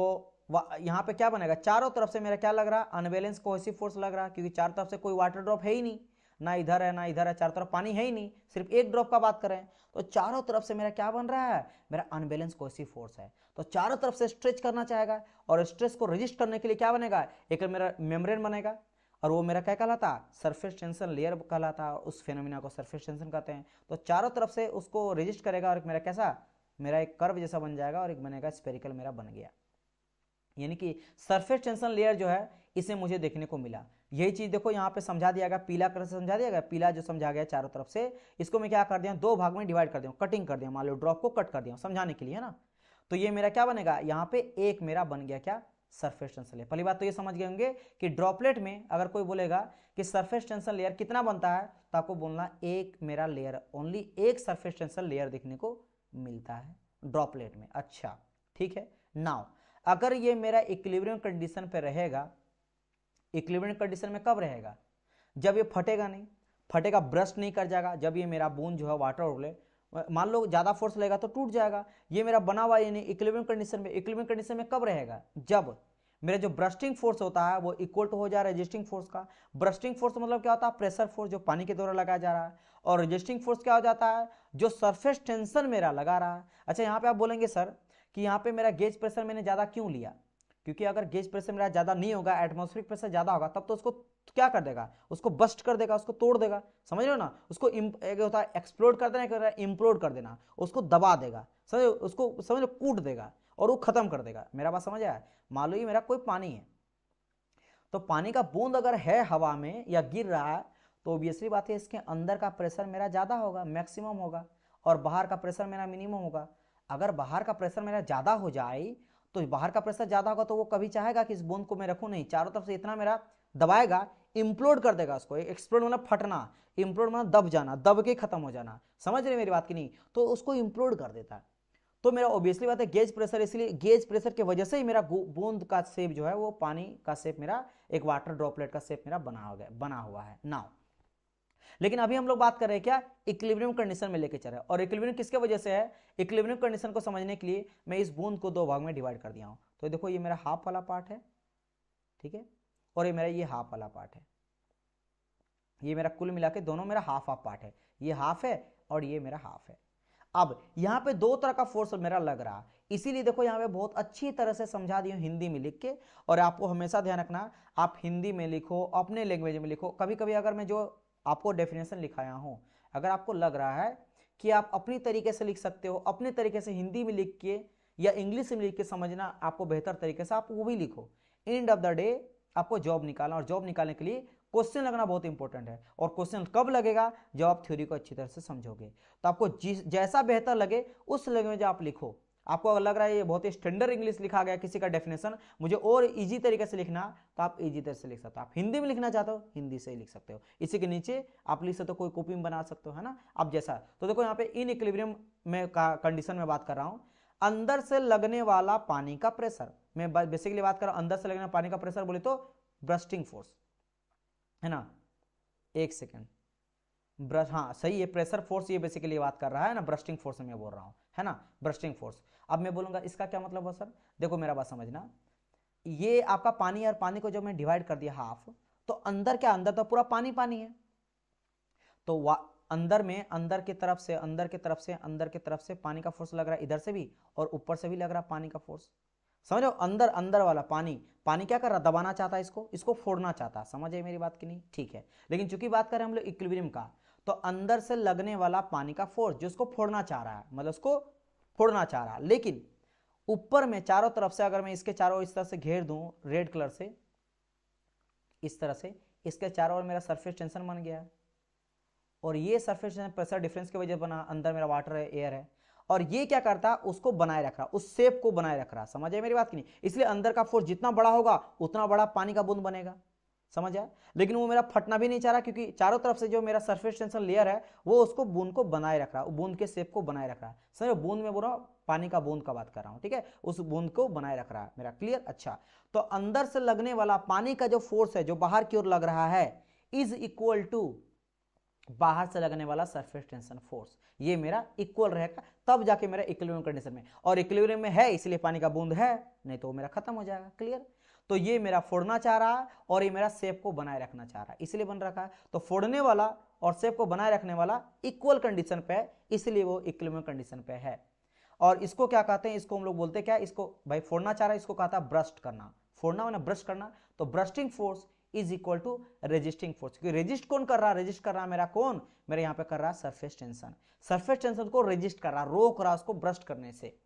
यहाँ पे क्या बनेगा चारों तरफ से मेरा क्या लग रहा है अनबैलेंस कोहेसिव फोर्स लग रहा है क्योंकि चारों तरफ से कोई वाटर ड्रॉप है ही नहीं ना इधर है ना इधर है चारों तरफ पानी है ही नहीं सिर्फ एक ड्रॉप का बात करें तो चारों तरफ से मेरा क्या बन रहा है मेरा अनबैलेंस कोसी फोर्स है तो चारों तरफ से स्ट्रेच करना चाहेगा और स्ट्रेस को रजिस्ट करने के लिए क्या बनेगा एक मेरा मेम्ब्रेन बनेगा और वो मेरा क्या कहलाता सरफेस टेंशन लेयर कहलाता उस फेनोमिना को सरफेस टेंशन कहते हैं तो चारों तरफ से उसको रजिस्ट करेगा और एक मेरा कैसा मेरा एक कर्व जैसा बन जाएगा और एक बनेगा स्पेरिकल मेरा बन गया यानी कि सरफेस टेंशन लेयर जो है इसे मुझे देखने को मिला यही चीज देखो यहाँ पे समझा दिया गया पीला कलर से समझा दिया गया पीला जो समझा गया चारों तरफ से इसको मैं क्या कर दिया दो भाग में डिवाइड कर दिया कटिंग कर दिया मान लो ड्रॉप को कट कर दिया समझाने के लिए है ना तो ये मेरा क्या बनेगा यहाँ पे एक मेरा बन गया क्या सरफेस टेंशन लेयर पहली बात तो ये समझ गए होंगे कि ड्रॉपलेट में अगर कोई बोलेगा कि सरफेस टेंशन लेयर कितना बनता है तो आपको बोलना एक मेरा लेयर ओनली एक सरफेस टेंशन लेयर देखने को मिलता है ड्रॉपलेट में अच्छा ठीक है नाउ अगर ये मेरा इक्लिब्रियम कंडीशन पे रहेगा इक्लिब्रियम कंडीशन में कब रहेगा जब ये फटेगा नहीं फटेगा ब्रश नहीं कर जाएगा जब ये मेरा बूंद जो है वाटर उगले मान लो ज़्यादा फोर्स लगेगा तो टूट जाएगा ये मेरा बना हुआ यानी इक्विलिब्रियम कंडीशन में इक्विलिब्रियम कंडीशन में कब रहेगा जब मेरा जो ब्रस्टिंग फोर्स होता है वो इक्वल टू हो जा रहा है फोर्स का ब्रस्टिंग फोर्स तो मतलब क्या होता है प्रेशर फोर्स जो पानी के द्वारा लगाया जा रहा है और रजिस्टिंग फोर्स क्या हो जाता है जो सरफेस टेंशन मेरा लगा रहा है अच्छा यहाँ पे आप बोलेंगे सर कि यहाँ पे मेरा गेज प्रेशर मैंने ज़्यादा क्यों लिया क्योंकि अगर गेज प्रेशर मेरा ज़्यादा नहीं होगा एटमोस्फिर प्रेशर ज़्यादा होगा तब तो उसको तो क्या कर देगा उसको बस्ट कर देगा उसको तोड़ देगा समझ रहे हो ना उसको एक होता है एक्सप्लोड कर देना एक है इम्प्लोड कर देना उसको दबा देगा समझ उसको समझ लो कूट देगा और वो खत्म कर देगा मेरा बात समझ आया मान लो ये मेरा कोई पानी है तो पानी का बूंद अगर है हवा में या गिर रहा है तो ऑब्वियसली बात है इसके अंदर का प्रेशर मेरा ज़्यादा होगा मैक्सिमम होगा और बाहर का प्रेशर मेरा मिनिमम होगा अगर बाहर का प्रेशर मेरा ज़्यादा हो जाए तो बाहर का प्रेशर ज़्यादा होगा तो वो कभी चाहेगा कि इस बूंद को मैं रखूँ नहीं चारों तरफ से इतना मेरा दबाएगा इम्प्लोड कर देगा उसको एक्सप्लोड मतलब फटना इम्प्लोड मतलब दब जाना दब के खत्म हो जाना समझ रहे मेरी बात की नहीं तो उसको इम्प्लोड कर देता है तो मेरा ऑब्वियसली बात है गेज प्रेशर इसलिए गेज प्रेशर की वजह से ही मेरा बूंद का सेप जो है वो पानी का सेप मेरा एक वाटर ड्रॉपलेट का सेप मेरा बना हो गया बना हुआ है ना लेकिन अभी हम लोग बात कर रहे हैं क्या इक्लिब्रियम कंडीशन में लेके चल रहे हैं और इक्लिब्रियम किसके वजह से है इक्लिब्रियम कंडीशन को समझने के लिए मैं इस बूंद को दो भाग में डिवाइड कर दिया हूं तो देखो ये मेरा हाफ वाला पार्ट है ठीक है और ये मेरा ये हाफ वाला पार्ट है ये मेरा कुल मिला के दोनों मेरा हाफ हाफ पार्ट है ये हाफ है और ये मेरा हाफ है अब यहाँ पे दो तरह का फोर्स मेरा लग रहा इसीलिए देखो यहाँ पे बहुत अच्छी तरह से समझा दी हिंदी में लिख के और आपको हमेशा ध्यान रखना आप हिंदी में लिखो अपने लैंग्वेज में लिखो कभी कभी अगर मैं जो आपको डेफिनेशन लिखाया हूँ अगर आपको लग रहा है कि आप अपनी तरीके से लिख सकते हो अपने तरीके से हिंदी में लिख के या इंग्लिश में लिख के समझना आपको बेहतर तरीके से आप वो भी लिखो एंड ऑफ द डे आपको जॉब निकालना और जॉब निकालने के लिए क्वेश्चन लगना बहुत इंपॉर्टेंट है और क्वेश्चन कब लगेगा जब आप थ्योरी को अच्छी तरह से समझोगे तो आपको जैसा बेहतर लगे उस लैंग्वेज आप लिखो आपको अगर लग रहा है ये बहुत ही स्टैंडर्ड इंग्लिश लिखा गया किसी का डेफिनेशन मुझे और इजी तरीके से लिखना तो आप इजी तरह से लिख सकते हो आप हिंदी में लिखना चाहते हो हिंदी से ही लिख सकते हो इसी के नीचे आप लिख सकते हो कोई कॉपी में बना सकते हो है ना आप जैसा तो देखो यहाँ पे इन इक्लिब्रियम में कंडीशन में बात कर रहा हूँ अंदर से लगने वाला पानी का प्रेशर मैं बेसिकली बात कर रहा हूँ अंदर से लगने पानी का प्रेशर बोले तो ब्रस्टिंग फोर्स है ना एक सेकेंड ब्रश हाँ सही है प्रेशर फोर्स ये बेसिकली बात कर रहा है ना ब्रस्टिंग फोर्स मैं बोल रहा हूँ है ना ब्रस्टिंग फोर्स अब मैं बोलूंगा इसका क्या मतलब हुआ सर देखो मेरा बात समझना ये आपका पानी और पानी को जब मैं डिवाइड कर दिया हाफ तो अंदर क्या अंदर तो पूरा पानी पानी है तो अंदर में अंदर की तरफ से अंदर की तरफ से अंदर की तरफ से पानी का फोर्स लग रहा है इधर से भी और ऊपर से भी लग रहा है पानी का फोर्स समझो अंदर अंदर वाला पानी पानी क्या कर रहा दबाना चाहता है इसको इसको फोड़ना चाहता है आई मेरी बात की नहीं ठीक है लेकिन चूंकि बात करें हम लोग इक्विलिब्रियम का तो अंदर से लगने वाला पानी का फोर्स जिसको फोड़ना चाह रहा है मतलब उसको फोड़ना चाह रहा है लेकिन ऊपर में चारों तरफ से अगर मैं इसके चारों इस तरह से घेर दूं रेड कलर से इस तरह से इसके चारों ओर मेरा सरफेस टेंशन बन गया और ये सरफेस टेंशन प्रेशर डिफरेंस की वजह बना अंदर मेरा वाटर है एयर है और ये क्या करता है उसको बनाए रख रहा उस सेप को बनाए रख रहा समझ आए मेरी बात की नहीं इसलिए अंदर का फोर्स जितना बड़ा होगा उतना बड़ा पानी का बूंद बनेगा समझ आया लेकिन वो मेरा फटना भी नहीं चाह रहा क्योंकि चारों तरफ से जो मेरा सरफेस टेंशन लेयर है वो उसको बूंद को बनाए रख रहा है बूंद के सेप को बनाए रख रहा है समझ बूंद में बोला पानी का बूंद का बात कर रहा हूँ ठीक है उस बूंद को बनाए रख रहा है मेरा क्लियर अच्छा तो अंदर से लगने वाला पानी का जो फोर्स है जो बाहर की ओर लग रहा है इज इक्वल टू बाहर से लगने वाला सरफेस टेंशन फोर्स ये मेरा इक्वल रहेगा तब जाके मेरा इक्विलिब्रियम कंडीशन में और इक्विलिब्रियम में है इसलिए पानी का बूंद है नहीं तो वो मेरा खत्म हो जाएगा क्लियर तो ये मेरा फोड़ना चाह रहा है और ये मेरा सेप को बनाए रखना चाह रहा है इसलिए बन रखा है तो फोड़ने वाला और सेप को बनाए रखने वाला इक्वल कंडीशन पे है इसलिए वो इक्विलिब्रियम कंडीशन पे है और इसको क्या कहते हैं इसको हम लोग बोलते क्या इसको भाई फोड़ना चाह रहा है इसको कहता है ब्रस्ट करना फोड़ना मैंने ब्रश करना तो bursting force is equal to resisting force क्योंकि रेजिस्ट कौन कर रहा है रेजिस्ट कर रहा है मेरा कौन मेरा यहाँ पे कर रहा है सरफेस टेंशन सरफेस टेंशन को रेजिस्ट कर रहा है रोक रहा है उसको ब्रस्ट करने से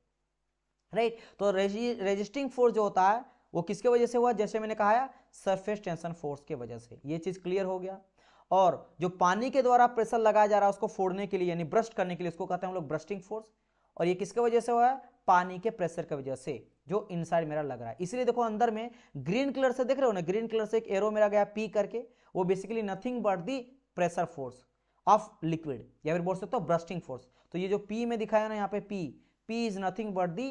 राइट right? तो रेजि, रेजिस्टिंग फोर्स जो होता है वो किसके वजह से हुआ जैसे मैंने कहा सरफेस टेंशन फोर्स की वजह से ये चीज क्लियर हो गया और जो पानी के द्वारा प्रेशर लगाया जा रहा है उसको फोड़ने के लिए यानी ब्रस्ट करने के लिए उसको कहते हैं हम लोग ब्रस्टिंग फोर्स और ये किसके वजह से हुआ है पानी के प्रेशर की वजह से जो इनसाइड मेरा लग रहा है इसलिए देखो अंदर में ग्रीन कलर से देख रहे हो ना ग्रीन कलर से एक एरो मेरा गया पी करके वो basically nothing but the pressure force of liquid या फिर बोल सकते हो ब्रस्टिंग फोर्स तो ये जो पी में दिखाया ना यहाँ पे P P is nothing but the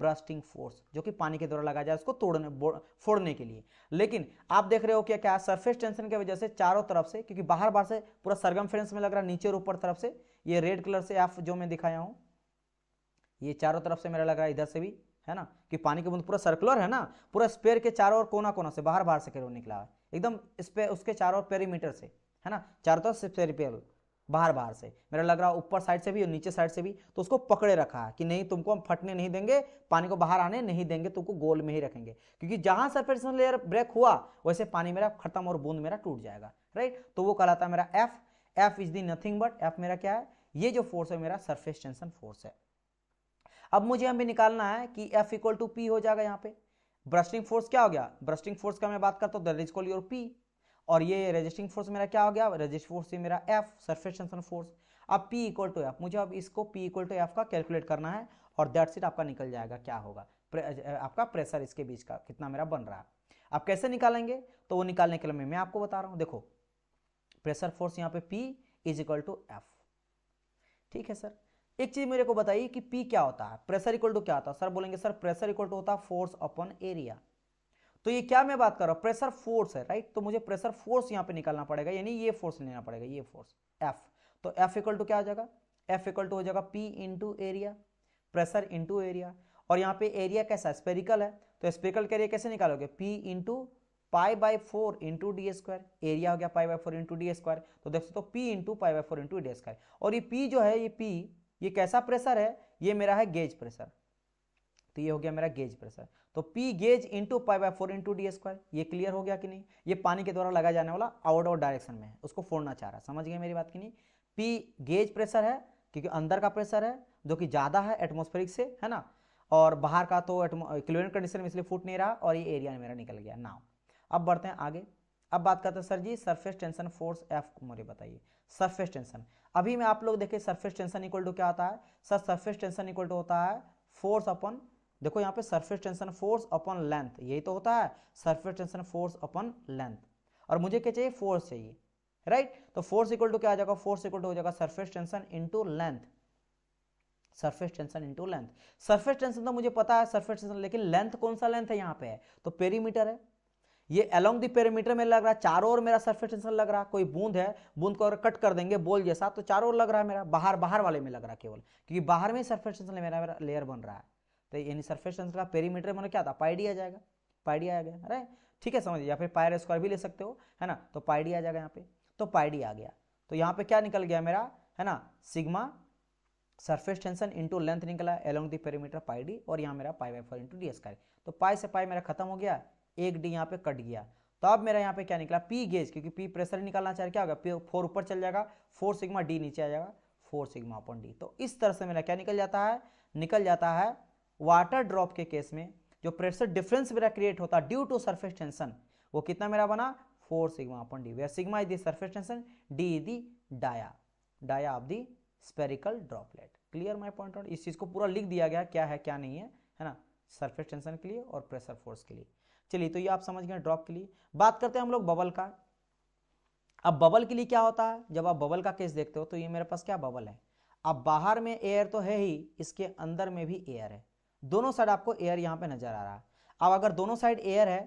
bursting force जो कि पानी के द्वारा लगाया जाए उसको तोड़ने फोड़ने के लिए लेकिन आप देख रहे हो क्या क्या सरफेस टेंशन की वजह से चारों तरफ से क्योंकि बाहर बाहर से पूरा सरगम में लग रहा है नीचे और ऊपर तरफ से ये रेड कलर से आप जो मैं दिखाया हूँ ये चारों तरफ से मेरा लग रहा है इधर से भी है ना कि पानी की बूंद पूरा सर्कुलर है ना पूरा स्पेयर के चारों ओर कोना कोना से बाहर बाहर से केरो निकला है एकदम स्पेयर उसके चारों ओर पेरीमीटर से है ना चारों तरफ से पेरीपेल बाहर बाहर से मेरा लग रहा है ऊपर साइड से भी और नीचे साइड से भी तो उसको पकड़े रखा है कि नहीं तुमको हम फटने नहीं देंगे पानी को बाहर आने नहीं देंगे तुमको गोल में ही रखेंगे क्योंकि जहां सरफेस लेयर ब्रेक हुआ वैसे पानी मेरा खत्म और बूंद मेरा टूट जाएगा राइट तो वो कहलाता है मेरा F F is the nothing but F मेरा क्या है ये जो फोर्स है मेरा सरफेस टेंशन फोर्स है अब मुझे हमें निकालना है कि एफ इक्वल टू पी हो जाएगा यहाँ पे ब्रस्टिंग फोर्स क्या हो गया ब्रस्टिंग फोर्स का मैं बात करता हूँ that is call your P और ये रजिस्टिंग फोर्स मेरा क्या हो गया रजिस्ट फोर्स मेरा एफ सरफेस टेंशन फोर्स अब पी इक्वल टू एफ मुझे अब इसको पी इक्वल टू एफ का कैलकुलेट करना है और दैट सीट आपका निकल जाएगा क्या होगा प्रे, आपका प्रेशर इसके बीच का कितना मेरा बन रहा है आप कैसे निकालेंगे तो वो निकालने के लिए मैं, आपको बता रहा हूँ देखो प्रेशर फोर्स यहाँ पे P is equal to F ठीक है सर एक चीज मेरे को बताइए कि पी क्या होता है प्रेशर इक्वल टू क्या होता है सर बोलेंगे सर प्रेशर इक्वल टू होता है फोर्स अपॉन एरिया तो ये क्या मैं बात कर रहा हूँ प्रेशर फोर्स है राइट तो मुझे प्रेशर फोर्स यहाँ पे निकालना पड़ेगा यानी ये फोर्स लेना पड़ेगा ये फोर्स एफ तो एफ इक्वल टू क्या हो जाएगा एफ इक्वल टू हो जाएगा P into area pressure into area और यहाँ पे एरिया कैसा स्पेरिकल है तो स्पेरिकल का एरिया कैसे निकालोगे P into pi by four into D square area हो गया pi by four into D square तो देख सकते हो P into pi by four into D square और ये पी जो है ये पी ये कैसा प्रेशर है ये मेरा है गेज प्रेशर तो ये हो गया मेरा गेज प्रेशर तो P gauge into pi by four into D square ये क्लियर हो गया कि नहीं ये पानी के द्वारा लगाया जाने वाला आउट आउट डायरेक्शन में है उसको फोड़ना चाह रहा है समझ गए मेरी बात की नहीं P गेज प्रेशर है क्योंकि अंदर का प्रेशर है जो कि ज़्यादा है एटमोस्फेरिक से है ना और बाहर का तो क्लोरिन कंडीशन में इसलिए फूट नहीं रहा और ये एरिया मेरा निकल गया नाव अब बढ़ते हैं आगे अब बात करते हैं सर जी सरफेस टेंशन फोर्स एफ मुझे बताइए सरफेस टेंशन अभी मैं आप लोग देखे सरफेस टेंशन इक्वल टू क्या होता है sir surface tension equal to होता है फोर्स अपन देखो यहाँ पे surface tension force upon length यही तो होता है surface tension force upon length और मुझे क्या चाहिए फोर्स चाहिए राइट तो फोर्स इक्वल टू क्या आ जाएगा फोर्स इक्वल टू हो जाएगा surface tension into length surface tension into length surface tension तो मुझे पता है सरफेस टेंशन लेकिन लेंथ कौन सा लेंथ है यहाँ पे तो है तो पेरीमीटर है ये अलोंग द पेरीमीटर में लग रहा है चारों ओर मेरा सरफेस टेंशन लग रहा है कोई बूंद है बूंद को अगर कट कर देंगे बोल जैसा तो चारों ओर लग रहा है मेरा बाहर बाहर वाले में लग रहा है केवल क्योंकि बाहर में सरफेस टेंशन मेरा मेरा लेयर बन रहा है तो यानी सरफेस टेंशन का पेरीमीटर मैंने क्या था पाइडी आ जाएगा पाइडी आ गया अरे ठीक है समझिए या फिर पायर स्क्वायर भी ले सकते हो है ना तो पाइडी आ जाएगा यहाँ पे तो पाइडी आ गया तो यहाँ पे क्या निकल गया मेरा है ना sigma surface tension into length निकला along the perimeter pi D और यहाँ मेरा pi by four into D square तो पाई से पाई मेरा खत्म हो गया एक डी यहाँ पे कट गया तो अब मेरा यहाँ पे क्या निकला पी गेज क्योंकि पी प्रेशर निकालना चाह रहा क्या होगा पी फोर ऊपर चल जाएगा फोर सिग्मा डी नीचे आ जाएगा फोर सिग्मा अपन डी तो इस तरह से मेरा क्या निकल जाता है निकल जाता है वाटर ड्रॉप के केस में जो प्रेशर डिफरेंस मेरा क्रिएट होता है ड्यू टू सरफेस टेंशन वो कितना मेरा बना four sigma upon D where sigma is the surface tension D is the dia dia of the spherical droplet clear my point इस चीज़ को पूरा लिख दिया गया क्या है क्या नहीं है है ना सरफेस टेंशन के लिए और प्रेशर फोर्स के लिए चलिए तो ये आप समझ गए ड्रॉप के लिए बात करते हैं हम लोग बबल का अब बबल के लिए क्या होता है जब आप बबल का केस देखते हो तो ये मेरे पास क्या बबल है अब बाहर में एयर तो है ही इसके अंदर में भी एयर है दोनों साइड आपको एयर यहाँ पे नजर आ रहा है अब अगर दोनों साइड एयर है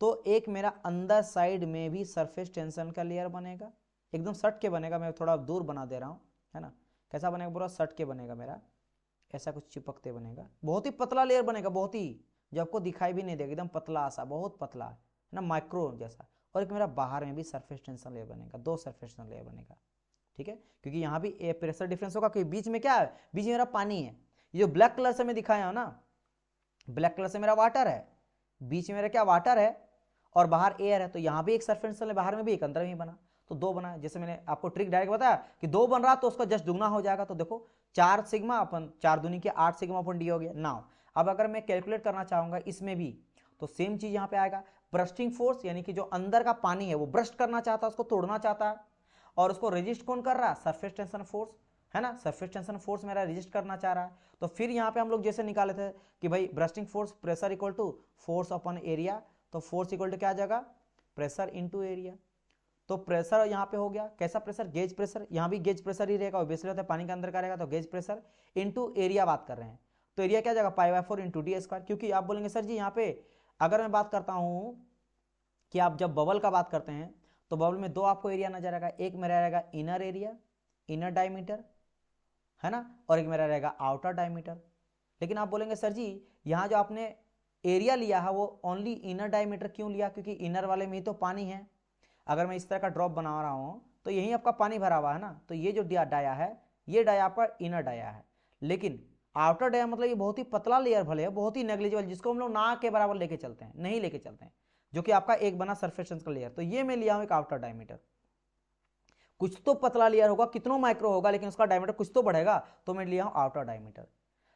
तो एक मेरा अंदर साइड में भी सरफेस टेंशन का लेयर बनेगा एकदम सट के बनेगा मैं थोड़ा दूर बना दे रहा हूँ है ना कैसा बनेगा पूरा सट के बनेगा मेरा ऐसा कुछ चिपकते बनेगा बहुत ही पतला लेयर बनेगा बहुत ही जो आपको दिखाई भी नहीं देगा एकदम पतला सा बहुत पतला है ना माइक्रो जैसा और एक मेरा बाहर में भी सरफेस टेंशन लेयर बनेगा दो सरफेस टेंशन लेयर बनेगा ठीक है क्योंकि यहाँ भी प्रेशर डिफरेंस होगा क्योंकि बीच में क्या है बीच में मेरा पानी है ये जो ब्लैक कलर से मैं दिखाया हूँ ना ब्लैक कलर से मेरा वाटर है बीच में मेरा क्या वाटर है और बाहर एयर है तो यहाँ भी एक सरफेस टेंशन बाहर में भी एक अंदर में ही बना तो दो बना जैसे मैंने आपको ट्रिक डायरेक्ट बताया कि दो बन रहा तो उसका जस्ट दुगना हो जाएगा तो देखो चार सिग्मा अपन चार दुनिया के आठ सिग्मा अपन डी हो गया नाउ अब अगर मैं कैलकुलेट करना चाहूंगा इसमें भी तो सेम चीज़ यहाँ पे आएगा ब्रस्टिंग फोर्स यानी कि जो अंदर का पानी है वो ब्रस्ट करना चाहता है उसको तोड़ना चाहता है और उसको रजिस्ट कौन कर रहा है सरफेस टेंशन फोर्स है ना सरफेस टेंशन फोर्स मेरा रजिस्ट करना चाह रहा है तो फिर यहाँ पे हम लोग जैसे निकाले थे कि भाई bursting force pressure equal to force upon area तो फोर्स इक्वल टू क्या आ जाएगा प्रेशर इंटू एरिया तो प्रेशर यहाँ पे हो गया कैसा प्रेशर गेज प्रेशर यहाँ भी गेज प्रेशर ही रहेगा ऑब्वियसली होता है पानी के अंदर का रहेगा तो गेज प्रेशर इंटू एरिया बात कर रहे हैं तो एरिया क्या जाएगा pi by four into D square क्योंकि आप बोलेंगे सर जी यहाँ पे अगर मैं बात करता हूँ कि आप जब बबल का बात करते हैं तो बबल में दो आपको एरिया नजर आएगा एक मेरा रहेगा इनर एरिया इनर डायमीटर है ना और एक मेरा रहेगा आउटर डायमीटर लेकिन आप बोलेंगे सर जी यहाँ जो आपने एरिया लिया है वो ओनली इनर डायमीटर क्यों लिया क्योंकि इनर वाले में ही तो पानी है अगर मैं इस तरह का ड्रॉप बना रहा हूँ तो यही आपका पानी भरा हुआ है ना तो ये जो डाया है ये डाया आपका इनर डाया है लेकिन आउटर डेयर मतलब ये बहुत ही पतला लेयर भले है बहुत ही नेग्लिजिबल जिसको हम लोग ना के बराबर लेके चलते हैं नहीं लेके चलते हैं जो कि आपका एक बना सरफेसेंस का लेयर तो ये मैं लिया हूं एक आउटर डायमीटर कुछ तो पतला लेयर होगा कितनों माइक्रो होगा लेकिन उसका डायमीटर कुछ तो बढ़ेगा तो मैं लिया हूं आउटर डायमीटर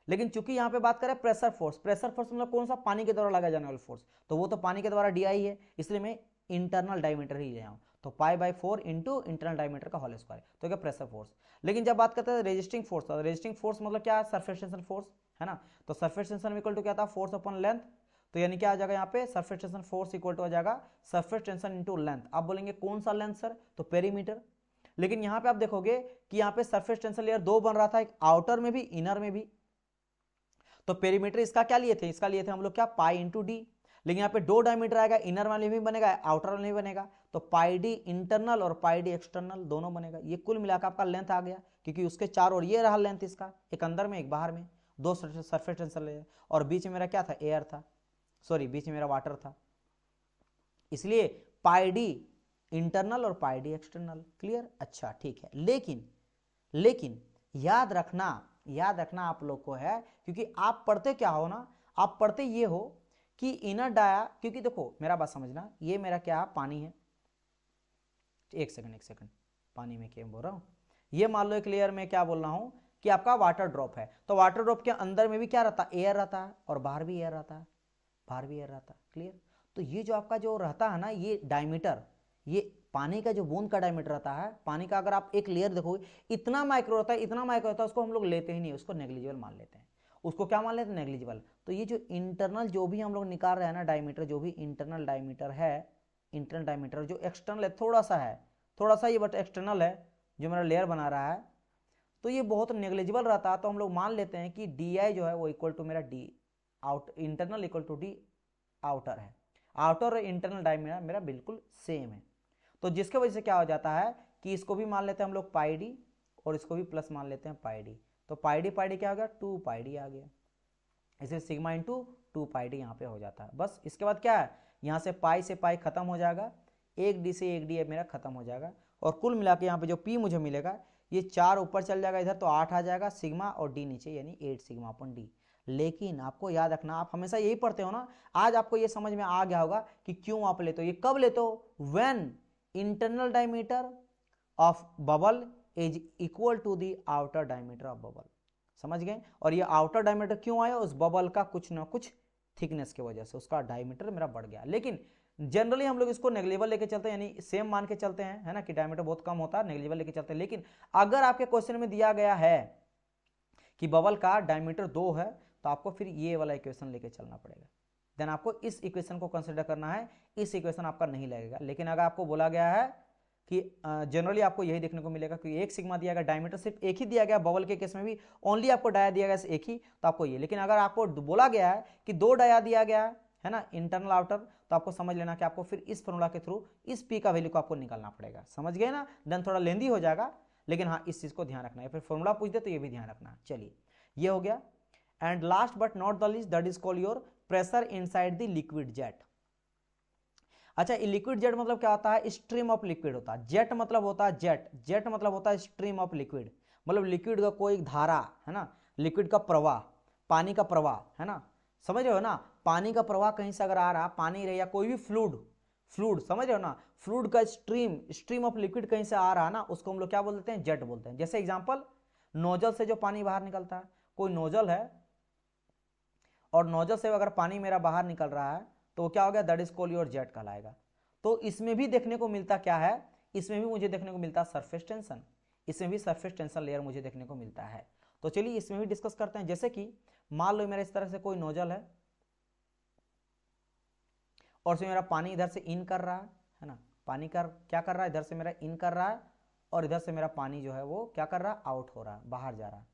लेकिन चूंकि यहाँ पे बात करें प्रेशर फोर्स प्रेशर फोर्स मतलब कौन सा पानी के द्वारा लगाया जाने वाला फोर्स तो वो तो पानी के द्वारा डी है इसलिए मैं इंटरनल डायमीटर ही ले आऊँ तो pi by four into internal diameter का होल स्क्वायर तो क्या प्रेशर फोर्स लेकिन जब बात करते हैं रेजिस्टिंग फोर्स रेजिस्टिंग फोर्स मतलब क्या है सर्फेस टेंशन फोर्स है ना तो सर्फेस टेंशन इक्वल टू क्या था फोर्स अपन लेंथ तो यानी क्या आ जाएगा यहाँ पे surface tension force equal to आ जाएगा सर्फेस टेंशन इंटू लेंथ आप बोलेंगे कौन सा लेंथ सर तो पेरीमीटर लेकिन यहाँ पे आप देखोगे कि यहाँ पे सर्फेस टेंशन लेयर दो बन रहा था एक आउटर में भी इनर में भी तो पेरीमीटर इसका क्या लिए थे इसका लिए थे हम लोग क्या पाई इंटू डी लेकिन यहाँ पे दो डायमीटर आएगा इनर वाले भी बनेगा आउटर वाले भी बनेगा तो पाई डी इंटरनल और पाई डी एक्सटर्नल दोनों बनेगा ये कुल मिलाकर आपका लेंथ आ गया क्योंकि उसके चार और ये रहा लेंथ इसका एक अंदर में एक बाहर में दो सरफेस टेंशन ले और बीच में मेरा क्या था एयर था सॉरी बीच में मेरा वाटर था इसलिए पाई डी इंटरनल और पाई डी एक्सटर्नल क्लियर अच्छा ठीक है लेकिन लेकिन याद रखना याद रखना आप लोग को है क्योंकि आप पढ़ते क्या हो ना आप पढ़ते ये हो कि इनर डाया क्योंकि देखो मेरा बात समझना ये मेरा क्या पानी है एक सेकंड एक सेकंड पानी में क्या बोल रहा हूँ ये मान लो क्लियर लेयर में क्या बोल रहा हूँ कि आपका वाटर ड्रॉप है तो वाटर ड्रॉप के अंदर में भी क्या रहता है एयर रहता है और बाहर भी एयर रहता है बाहर भी एयर रहता है क्लियर तो ये जो आपका जो रहता है ना ये डायमीटर ये पानी का जो बूंद का डायमीटर रहता है पानी का अगर आप एक लेयर देखोगे इतना माइक्रो रहता है इतना माइक्रो रहता है उसको हम लोग लेते ही नहीं उसको नेग्लिजिबल मान लेते हैं उसको क्या मान लेते हैं नेग्लिजिबल तो ये जो इंटरनल जो भी हम लोग निकाल रहे हैं ना डायमीटर जो भी इंटरनल डायमीटर है इंटरनल डायमीटर जो एक्सटर्नल है थोड़ा सा है थोड़ा सा ये बट एक्सटर्नल है जो मेरा लेयर बना रहा है तो ये बहुत नेग्लिजिबल रहता है तो हम लोग मान लेते हैं कि डी आई जो है वो इक्वल टू मेरा D out internal equal to D outer है आउटर और इंटरनल डायमीटर मेरा बिल्कुल सेम है तो जिसके वजह से क्या हो जाता है कि इसको भी मान लेते हैं हम लोग पाई डी और इसको भी प्लस मान लेते हैं पाई डी तो पाई डी पाई डी क्या हो गया टू पाई डी आ गया इसे sigma into two pi D यहाँ पे हो जाता है बस इसके बाद क्या है यहाँ से पाई से पाई खत्म हो जाएगा एक डी से एक डी मेरा खत्म हो जाएगा और कुल मिला के यहाँ पर जो पी मुझे मिलेगा ये चार ऊपर चल जाएगा इधर तो आठ आ जाएगा सिग्मा और डी नीचे यानी एट सिग्मा अपन डी लेकिन आपको याद रखना आप हमेशा यही पढ़ते हो ना आज आपको ये समझ में आ गया होगा कि क्यों आप लेते हो ये कब लेते हो when internal diameter of bubble is equal to the outer diameter of bubble समझ गए और ये आउटर डायमीटर क्यों आया उस बबल का कुछ ना कुछ थिकनेस की वजह से उसका डायमीटर मेरा बढ़ गया लेकिन जनरली हम लोग इसको नेगलेबल लेके चलते हैं यानी सेम मान के चलते हैं है ना कि डायमीटर बहुत कम होता है नेगलेबल लेके चलते हैं लेकिन अगर आपके क्वेश्चन में दिया गया है कि बबल का डायमीटर दो है तो आपको फिर ये वाला इक्वेशन लेके चलना पड़ेगा देन आपको इस इक्वेशन को कंसिडर करना है इस इक्वेशन आपका नहीं लगेगा लेकिन अगर आपको बोला गया है कि जनरली आपको यही देखने को मिलेगा कि एक सिग्मा दिया गया डायमीटर सिर्फ एक ही दिया गया बबल के केस में भी ओनली आपको डाया दिया गया एक ही तो आपको ये लेकिन अगर आपको बोला गया है कि दो डाया दिया गया है ना इंटरनल आउटर तो आपको समझ लेना कि आपको फिर इस फॉर्मूला के थ्रू इस पी का वैल्यू को आपको निकालना पड़ेगा समझ गए ना देन थोड़ा लेंदी हो जाएगा लेकिन हाँ इस चीज़ को ध्यान रखना है फिर फॉर्मूला पूछ दे तो ये भी ध्यान रखना चलिए ये हो गया and last but not the list that is call your pressure inside the liquid jet अच्छा लिक्विड जेट मतलब क्या होता है स्ट्रीम ऑफ लिक्विड होता है जेट मतलब होता है जेट जेट मतलब होता है स्ट्रीम ऑफ लिक्विड मतलब लिक्विड का कोई धारा है ना लिक्विड का प्रवाह पानी का प्रवाह है ना समझ रहे हो ना पानी का प्रवाह कहीं से अगर आ रहा पानी रहे या कोई भी फ्लूड फ्लूड समझ रहे हो ना फ्लूड का स्ट्रीम स्ट्रीम ऑफ लिक्विड कहीं से आ रहा ना उसको हम लोग क्या बोलते हैं जेट बोलते हैं जैसे एग्जाम्पल नोजल से जो पानी बाहर निकलता है कोई नोजल है और नोजल से अगर पानी मेरा बाहर निकल रहा है तो क्या हो गया that is call your jet कहलाएगा तो इसमें भी देखने को मिलता क्या है इसमें भी मुझे देखने को मिलता सरफेस टेंशन इसमें भी सरफेस टेंशन लेयर मुझे देखने को मिलता है तो चलिए इसमें भी डिस्कस करते हैं जैसे कि मान लो मेरा इस तरह से कोई नोजल है और से मेरा पानी इधर से इन कर रहा है है ना पानी कर क्या कर रहा है इधर से मेरा इन कर रहा है और इधर से मेरा पानी जो है वो क्या कर रहा है आउट हो रहा है बाहर जा रहा है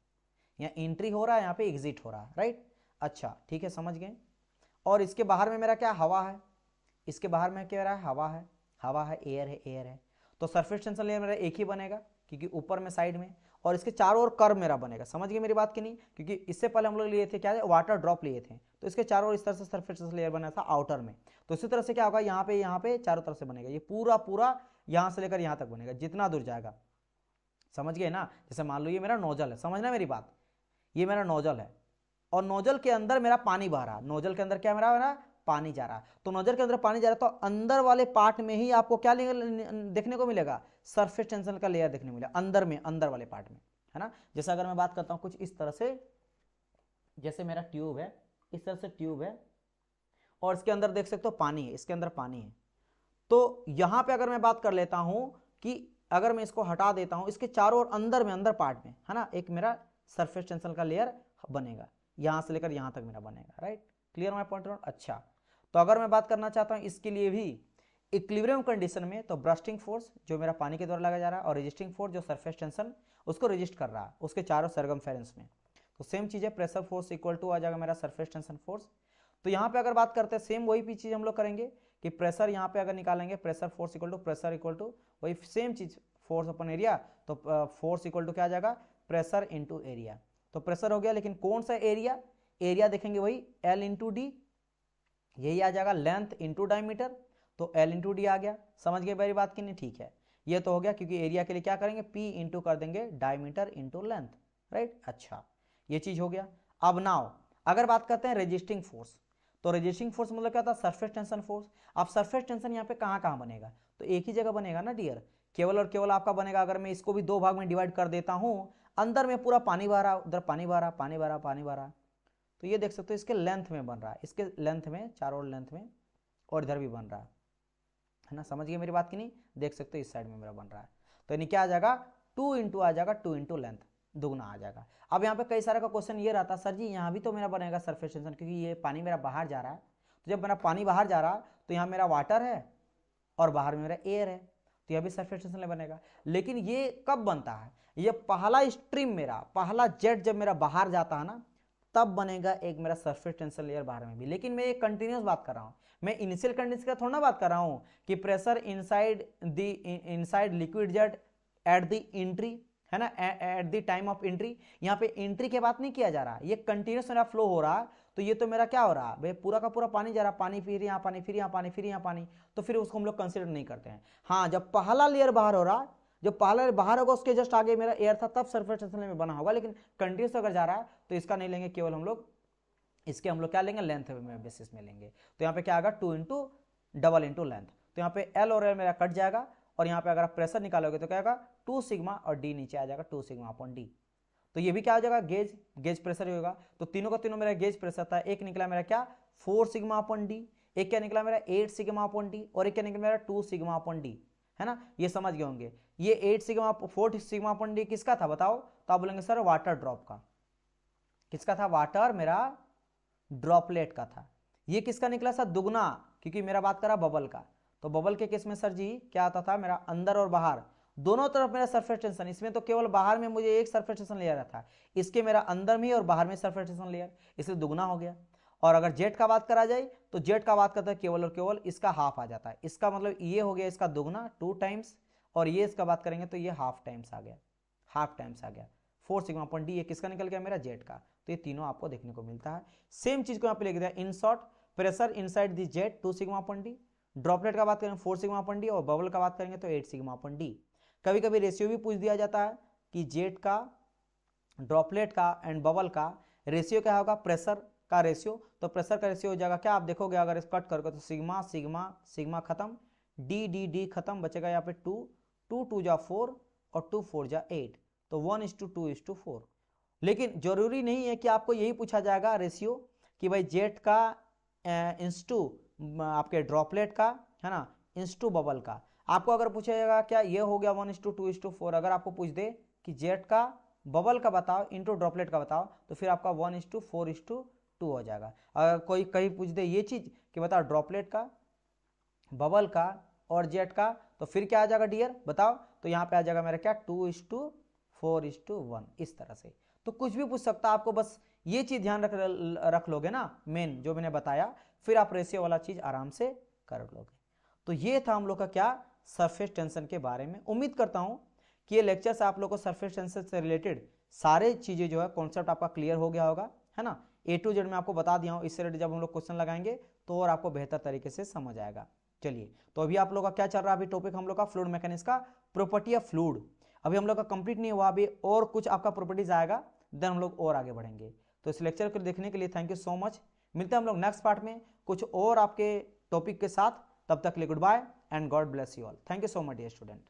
यहाँ एंट्री हो रहा है यहाँ पे एग्जिट हो रहा है राइट अच्छा ठीक है समझ गए और इसके बाहर में मेरा क्या हवा है इसके बाहर में क्या रहा है हवा है हवा है एयर है एयर है तो सरफेस टेंशन लेयर मेरा एक ही बनेगा क्योंकि ऊपर में साइड में और इसके चारों ओर कर्व मेरा बनेगा समझ गए मेरी बात की नहीं क्योंकि इससे पहले हम लोग लिए थे क्या वाटर ड्रॉप लिए थे तो इसके चारों ओर इस तरह से सरफेस लेयर बना था आउटर में तो इसी तरह से क्या होगा यहाँ पे यहाँ पे चारों तरफ से बनेगा ये पूरा पूरा यहाँ से लेकर यहाँ तक बनेगा जितना दूर जाएगा समझ गए ना जैसे मान लो ये मेरा नोजल है समझना मेरी बात ये मेरा नोजल है और नोजल के अंदर मेरा पानी बह रहा नोजल के अंदर क्या मेरा मेरा पानी जा रहा तो नोजल के अंदर पानी जा रहा तो अंदर वाले पार्ट में ही आपको क्या देखने को मिलेगा सरफेस टेंशन का लेयर देखने मिलेगा अंदर में अंदर वाले पार्ट में है ना जैसे अगर मैं बात करता हूँ कुछ इस तरह से जैसे मेरा ट्यूब है इस तरह से ट्यूब है और इसके अंदर देख सकते हो पानी है इसके अंदर पानी है तो यहाँ पे अगर मैं बात कर लेता हूँ कि अगर मैं इसको हटा देता हूँ इसके चारों ओर अंदर में अंदर पार्ट में है ना एक मेरा सरफेस टेंशन का लेयर बनेगा यहाँ से लेकर यहाँ तक मेरा बनेगा राइट क्लियर माई पॉइंट अच्छा तो अगर मैं बात करना चाहता हूँ इसके लिए भी इक्लिवरियम कंडीशन में तो ब्रस्टिंग फोर्स जो मेरा पानी के द्वारा लगाया जा रहा है और रजिस्टिंग फोर्स जो सरफेस टेंशन उसको रजिस्ट कर रहा है उसके चारों सरगम फेरेंस में तो सेम चीज़ है प्रेशर फोर्स इक्वल टू आ जाएगा मेरा सरफेस टेंशन फोर्स तो यहाँ पे अगर बात करते हैं सेम वही चीज़ हम लोग करेंगे कि प्रेशर यहाँ पे अगर निकालेंगे pressure force equal to pressure equal to वही सेम चीज़ फोर्स अपन एरिया तो फोर्स इक्वल टू क्या आ जाएगा प्रेशर इंटू एरिया तो प्रेशर हो गया लेकिन कौन सा एरिया एरिया देखेंगे वही एल इंटू डी यही आ जाएगा लेंथ इंटू डायमीटर तो एल इंटू डी आ गया समझ गए मेरी बात की नहीं ठीक है ये तो हो गया क्योंकि एरिया के लिए क्या करेंगे पी इंटू कर देंगे डायमीटर इंटू लेंथ राइट अच्छा ये चीज हो गया अब नाउ अगर बात करते हैं रेजिस्टिंग फोर्स तो रेजिस्टिंग फोर्स मतलब क्या था सरफेस टेंशन फोर्स अब सरफेस टेंशन यहाँ पे कहाँ कहाँ बनेगा तो एक ही जगह बनेगा ना डियर केवल और केवल आपका बनेगा अगर मैं इसको भी दो भाग में डिवाइड कर देता हूँ अंदर में पूरा पानी भरा रहा उधर पानी भरा रहा पानी भरा पानी भरा तो ये देख सकते हो इसके लेंथ में बन रहा है इसके लेंथ में चारों ओर लेंथ में और इधर भी बन रहा है है ना समझ गए मेरी बात की नहीं देख सकते हो इस साइड में मेरा बन रहा है तो यानी क्या आ जाएगा टू इंटू आ जाएगा टू इंटू लेंथ दुगना आ जाएगा अब यहाँ पे कई सारे का क्वेश्चन ये रहता सर जी यहाँ भी तो मेरा बनेगा सरफेस टेंशन क्योंकि ये पानी मेरा बाहर जा रहा है तो जब मेरा पानी बाहर जा रहा तो यहाँ मेरा वाटर है और बाहर में मेरा एयर है तो यह भी सरफेस टेंशन सब्सटेंशनल बनेगा लेकिन ये कब बनता है ये पहला स्ट्रीम मेरा पहला जेट जब मेरा बाहर जाता है ना तब बनेगा एक मेरा सरफेस टेंशन लेयर बाहर में भी लेकिन मैं ये कंटिन्यूस बात कर रहा हूँ मैं इनिशियल कंडीशन का थोड़ा बात कर रहा हूँ कि pressure inside the inside liquid jet at the entry है ना at the time of entry यहाँ पे एंट्री के बात नहीं किया जा रहा ये कंटिन्यूस मेरा फ्लो हो रहा है तो ये तो मेरा क्या हो रहा है भाई पूरा का पूरा पानी जा रहा पानी फिर यहाँ पानी फिर यहाँ पानी फिर यहाँ पानी तो फिर उसको हम लोग कंसिडर नहीं करते हैं हाँ जब पहला लेयर बाहर हो रहा जब पहला लेयर बाहर होगा उसके जस्ट आगे मेरा एयर था तब सर्फेस टेंशन में बना होगा लेकिन कंटिन्यूस अगर जा रहा है तो इसका नहीं लेंगे केवल हम लोग इसके हम लोग क्या लेंगे लेंथ में बेसिस में लेंगे तो यहाँ पे क्या आएगा two into double into length तो यहाँ पे एल और एल मेरा कट जाएगा और यहाँ पे अगर आप प्रेशर निकालोगे तो क्या आएगा टू सिग्मा और डी नीचे आ जाएगा टू सिग्मा अपॉन डी तो ये भी क्या हो जाएगा गेज गेज प्रेशर ही होगा तो तीनों का तीनों मेरा गेज प्रेशर था एक निकला मेरा क्या फोर सिग्मा अपन डी एक क्या निकला मेरा एट सिग्मा अपन डी और एक क्या निकला मेरा टू सिग्मा अपन डी है ना ये समझ गए होंगे ये eight sigma four sigma upon D किसका था बताओ तो आप बोलेंगे सर वाटर ड्रॉप का किसका था वाटर मेरा ड्रॉपलेट का था ये किसका निकला सर दुगना क्योंकि मेरा बात करा बबल का तो बबल के किस में सर जी क्या आता था मेरा अंदर और बाहर दोनों तरफ मेरा सरफेस टेंशन इसमें तो केवल बाहर में मुझे एक सरफेस टेंशन लेयर था इसके मेरा अंदर में और बाहर में सरफेस टेंशन लेयर इसलिए दुगना हो गया और अगर जेट का बात करा जाए तो जेट का बात करते हैं केवल और केवल इसका हाफ आ जाता है इसका मतलब ये हो गया इसका दुगना टू टाइम्स और ये इसका बात करेंगे तो ये हाफ टाइम्स आ गया हाफ टाइम्स आ गया फोर सिग्मा पॉइंट डी ये किसका निकल गया मेरा जेट का तो ये तीनों आपको देखने को मिलता है सेम चीज को यहाँ पे लिख दिया in short pressure inside the jet two sigma point D droplet का बात करेंगे फोर सिग्मा पॉइंट डी और बबल का बात करेंगे तो एट सिग्मा पॉइंट डी कभी कभी रेशियो भी पूछ दिया जाता है कि जेट का ड्रॉपलेट का एंड बबल का रेशियो क्या होगा प्रेशर का रेशियो तो प्रेशर का रेशियो हो जाएगा क्या आप देखोगे अगर इस कट करोगे तो सिग्मा सिग्मा सिग्मा खत्म डी डी डी खत्म बचेगा यहाँ पे टू टू टू जा फोर और टू फोर जा एट तो one is to two is to four लेकिन जरूरी नहीं है कि आपको यही पूछा जाएगा रेशियो कि भाई जेट का इंस टू आपके ड्रॉपलेट का है ना इंस टू बबल का आपको अगर पूछा जाएगा क्या ये हो गया वन टू टू टू फोर अगर आपको पूछ दे कि जेट का बबल का बताओ इंटू ड्रॉपलेट का बताओ तो फिर आपका one is to four is to two हो जाएगा अगर कोई कहीं पूछ दे ये चीज़ कि बताओ ड्रॉपलेट का बबल का और जेट का तो फिर क्या आ जाएगा डियर बताओ तो यहाँ पे आ जाएगा मेरा क्या two is to four is to one इस तरह से तो कुछ भी पूछ सकता आपको बस ये चीज़ ध्यान रख रख लोगे ना मेन जो मैंने बताया फिर आप रेशियो वाला चीज़ आराम से कर लोगे तो ये था हम लोग का क्या सरफेस टेंशन के बारे में उम्मीद करता हूँ कि ये लेक्चर से आप लोगों को सरफेस टेंशन से रिलेटेड सारे चीज़ें जो है कॉन्सेप्ट आपका क्लियर हो गया होगा है ना ए टू जेड में आपको बता दिया हूँ इससे रिलेटेड जब हम लोग क्वेश्चन लगाएंगे तो और आपको बेहतर तरीके से समझ आएगा चलिए तो अभी आप लोग का क्या चल रहा है अभी टॉपिक हम लोग का फ्लूड मैकेनिक्स का प्रॉपर्टी ऑफ फ्लूड अभी हम लोग का कंप्लीट नहीं हुआ अभी और कुछ आपका प्रॉपर्टीज आएगा देन हम लोग और आगे बढ़ेंगे तो इस लेक्चर को देखने के लिए थैंक यू सो मच मिलते हैं हम लोग नेक्स्ट पार्ट में कुछ और आपके टॉपिक के साथ तब तक के लिए goodbye and God bless you all. Thank you so much dear student.